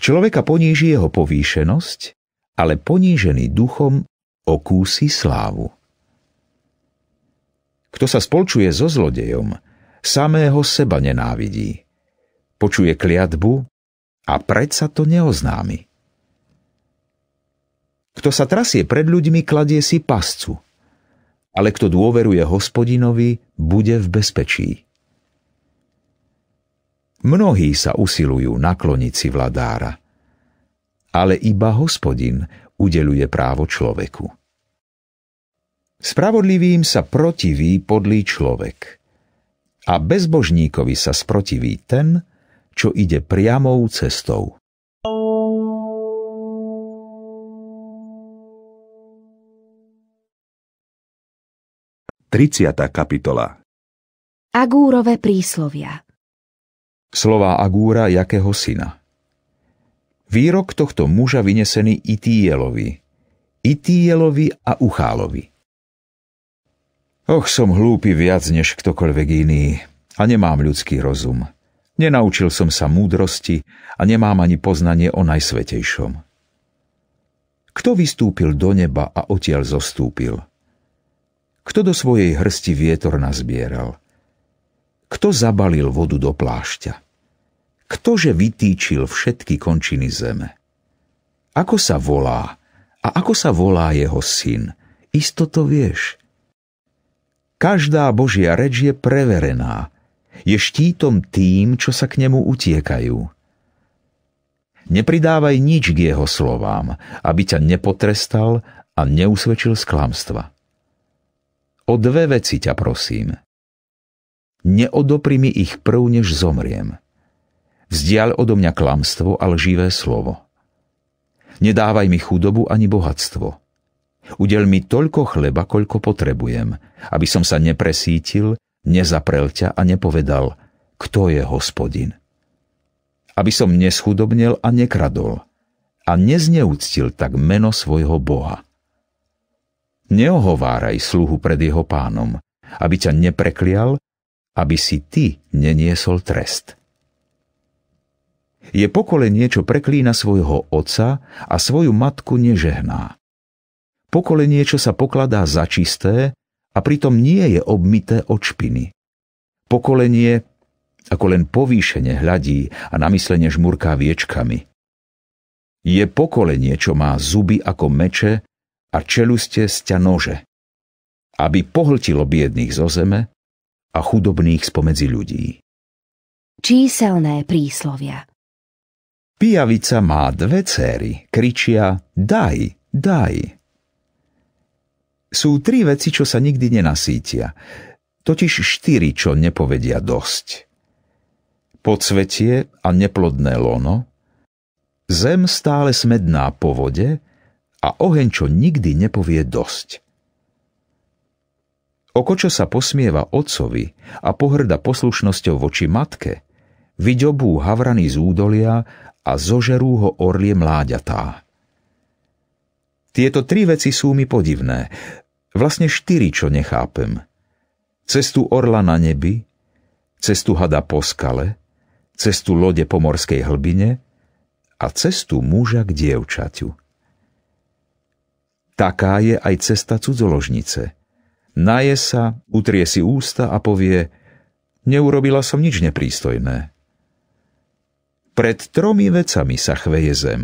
Človeka poníži jeho povýšenosť, ale ponížený duchom okúsi slávu. Kto sa spolčuje so zlodejom, samého seba nenávidí. Počuje kliatbu a predsa to neoznámi. Kto sa trasie pred ľuďmi, kladie si pascu. Ale kto dôveruje hospodinovi, bude v bezpečí. Mnohí sa usilujú nakloniť si vladára, ale iba hospodin udeluje právo človeku. Spravodlivým sa protiví podlý človek a bezbožníkovi sa sprotiví ten, čo ide priamou cestou. Triciata kapitola Agúrové príslovia Slová Agúra jakého syna Výrok tohto muža vynesený Itíjelovi, itíjelovi a Uchálovi Och, som hlúpy viac než ktokoľvek iný a nemám ľudský rozum. Nenaučil som sa múdrosti a nemám ani poznanie o najsvetejšom. Kto vystúpil do neba a odtiaľ zostúpil? Kto do svojej hrsti vietor nazbieral? Kto zabalil vodu do plášťa? Ktože vytýčil všetky končiny zeme? Ako sa volá a ako sa volá jeho syn? Isto to vieš – Každá Božia reč je preverená, je štítom tým, čo sa k nemu utiekajú. Nepridávaj nič k jeho slovám, aby ťa nepotrestal a neusvedčil z klamstva. O dve veci ťa prosím. Neodopri mi ich prv, než zomriem. Vzdial odo mňa klamstvo a lživé slovo. Nedávaj mi chudobu ani bohatstvo – Udel mi toľko chleba, koľko potrebujem, aby som sa nepresítil, nezaprel ťa a nepovedal, kto je hospodin. Aby som neschudobnil a nekradol a nezneúctil tak meno svojho Boha. Neohováraj sluhu pred jeho pánom, aby ťa nepreklial, aby si ty neniesol trest. Je pokolenie, čo preklína svojho otca a svoju matku nežehná Pokolenie, čo sa pokladá za čisté a pritom nie je obmité od špiny. Pokolenie, ako len povýšene hľadí a namyslenie žmurká viečkami. Je pokolenie, čo má zuby ako meče a čeluste sťa nože, aby pohltilo biedných zo zeme a chudobných spomedzi ľudí. Číselné príslovia Pijavica má dve céry, kričia daj, daj. Sú tri veci, čo sa nikdy nenasítia. Totiž štyri, čo nepovedia dosť. Podsvetie a neplodné lono, zem stále smedná po vode a oheň, čo nikdy nepovie dosť. Oko, čo sa posmieva otcovi a pohrda poslušnosťou voči matke, vyďobú havrany z údolia a zožerú ho orlie mláďatá. Tieto tri veci sú mi podivné, Vlastne štyri, čo nechápem. Cestu orla na nebi, cestu hada po skale, cestu lode po morskej hlbine a cestu muža k dievčaťu. Taká je aj cesta cudzoložnice. Naje sa, utrie si ústa a povie Neurobila som nič neprístojné. Pred tromi vecami sa chveje zem.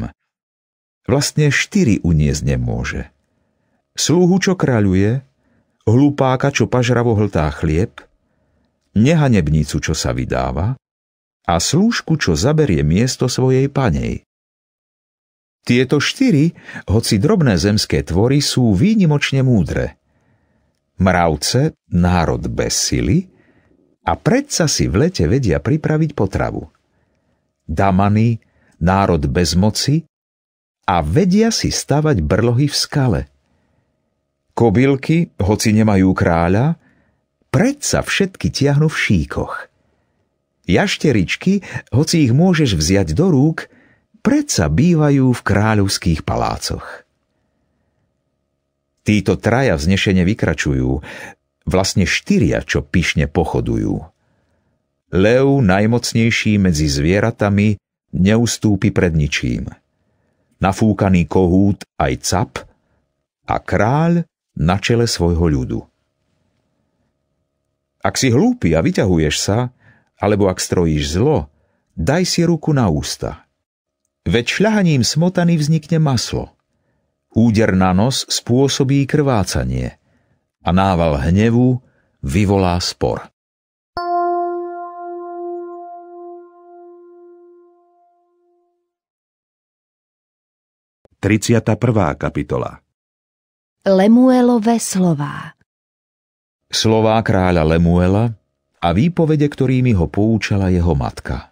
Vlastne štyri uniesť nemôže. Sluhu, čo kráľuje, hlupáka, čo pažravo hltá chlieb, nehanebnicu, čo sa vydáva, a slúžku, čo zaberie miesto svojej panej. Tieto štyri, hoci drobné zemské tvory, sú výnimočne múdre. Mravce, národ bez sily, a predsa si v lete vedia pripraviť potravu. Damany, národ bez moci, a vedia si stavať brlohy v skale – Kobylky, hoci nemajú kráľa, predsa všetky tiahnu v šíkoch. Jašteričky, hoci ich môžeš vziať do rúk, predsa bývajú v kráľovských palácoch. Títo traja vznešene vykračujú, vlastne štyria, čo pyšne pochodujú. Lev, najmocnejší medzi zvieratami, neustúpi pred ničím. Nafúkaný kohút aj cap a kráľ na čele svojho ľudu. Ak si hlúpy a vyťahuješ sa, alebo ak strojíš zlo, daj si ruku na ústa. Veď šľahaním smotany vznikne maslo. Úder na nos spôsobí krvácanie a nával hnevu vyvolá spor. Tridsiata prvá kapitola Lemuelové slová Slová kráľa Lemuela a výpovede, ktorými ho poučala jeho matka.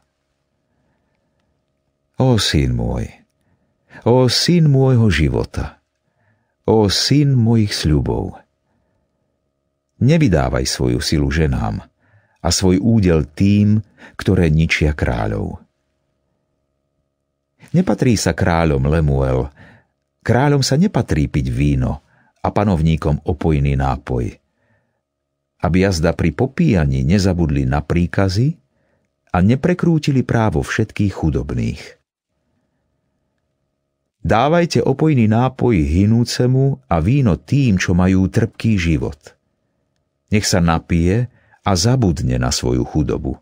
O syn môj, o syn môjho života, o syn mojich sľubov. Nevydávaj svoju silu ženám a svoj údel tým, ktoré ničia kráľov. Nepatrí sa kráľom Lemuel, kráľom sa nepatrí piť víno, a panovníkom opojný nápoj, aby jazda pri popíjaní nezabudli na príkazy a neprekrútili právo všetkých chudobných. Dávajte opojný nápoj hinúcemu a víno tým, čo majú trpký život. Nech sa napije a zabudne na svoju chudobu.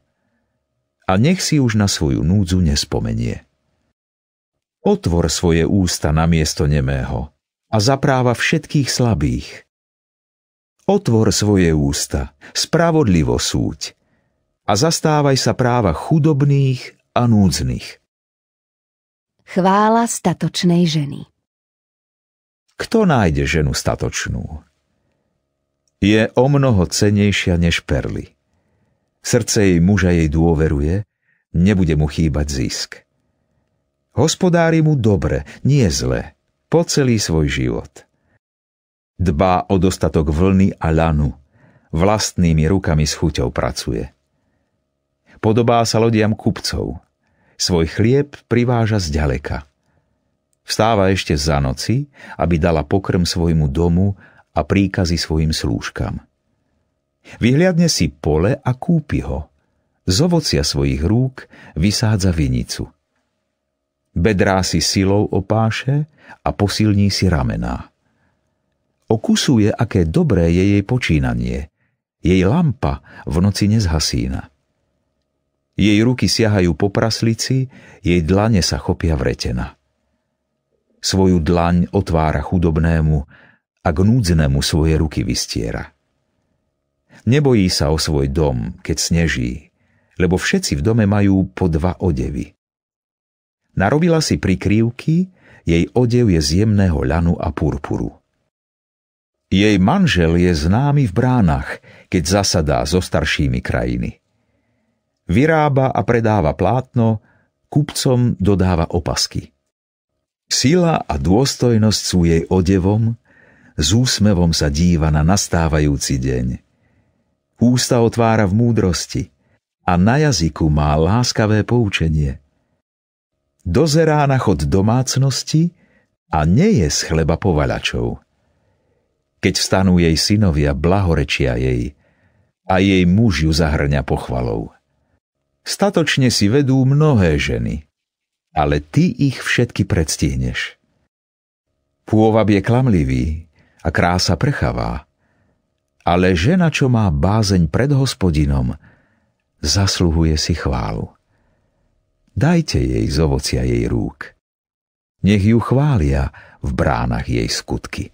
A nech si už na svoju núdzu nespomenie. Otvor svoje ústa na miesto nemého – a za práva všetkých slabých. Otvor svoje ústa, spravodlivo súď a zastávaj sa práva chudobných a núdznych. Chvála statočnej ženy Kto nájde ženu statočnú? Je o mnoho cenejšia než perly. Srdce jej muža jej dôveruje, nebude mu chýbať zisk. Hospodári mu dobre, nie zle po celý svoj život. Dbá o dostatok vlny a lanu, vlastnými rukami s chuťou pracuje. Podobá sa lodiam kupcov, svoj chlieb priváža zďaleka. Vstáva ešte za noci, aby dala pokrm svojmu domu a príkazy svojim slúžkam. Vyhliadne si pole a kúpi ho. Z ovocia svojich rúk vysádza vinicu – Bedrá si silou opáše a posilní si ramená. Okusuje, aké dobré je jej počínanie. Jej lampa v noci nezhasína. Jej ruky siahajú po praslici, jej dlane sa chopia vretena. Svoju dlaň otvára chudobnému a k núdznému svoje ruky vystiera. Nebojí sa o svoj dom, keď sneží, lebo všetci v dome majú po dva odevy. Narobila si prikrývky, jej odev je z jemného ľanu a purpuru. Jej manžel je známy v bránach, keď zasadá so staršími krajiny. Vyrába a predáva plátno, kupcom dodáva opasky. Sila a dôstojnosť sú jej odevom, s úsmevom sa díva na nastávajúci deň. Ústa otvára v múdrosti a na jazyku má láskavé poučenie – dozerá na chod domácnosti a nie je z chleba povaľačov. Keď vstanú jej synovia, blahorečia jej a jej muž ju zahrňa pochvalou. Statočne si vedú mnohé ženy, ale ty ich všetky predstihneš. Pôvab je klamlivý a krása prchavá, ale žena, čo má bázeň pred hospodinom, zasluhuje si chválu. Dajte jej z ovocia jej rúk. Nech ju chvália v bránach jej skutky.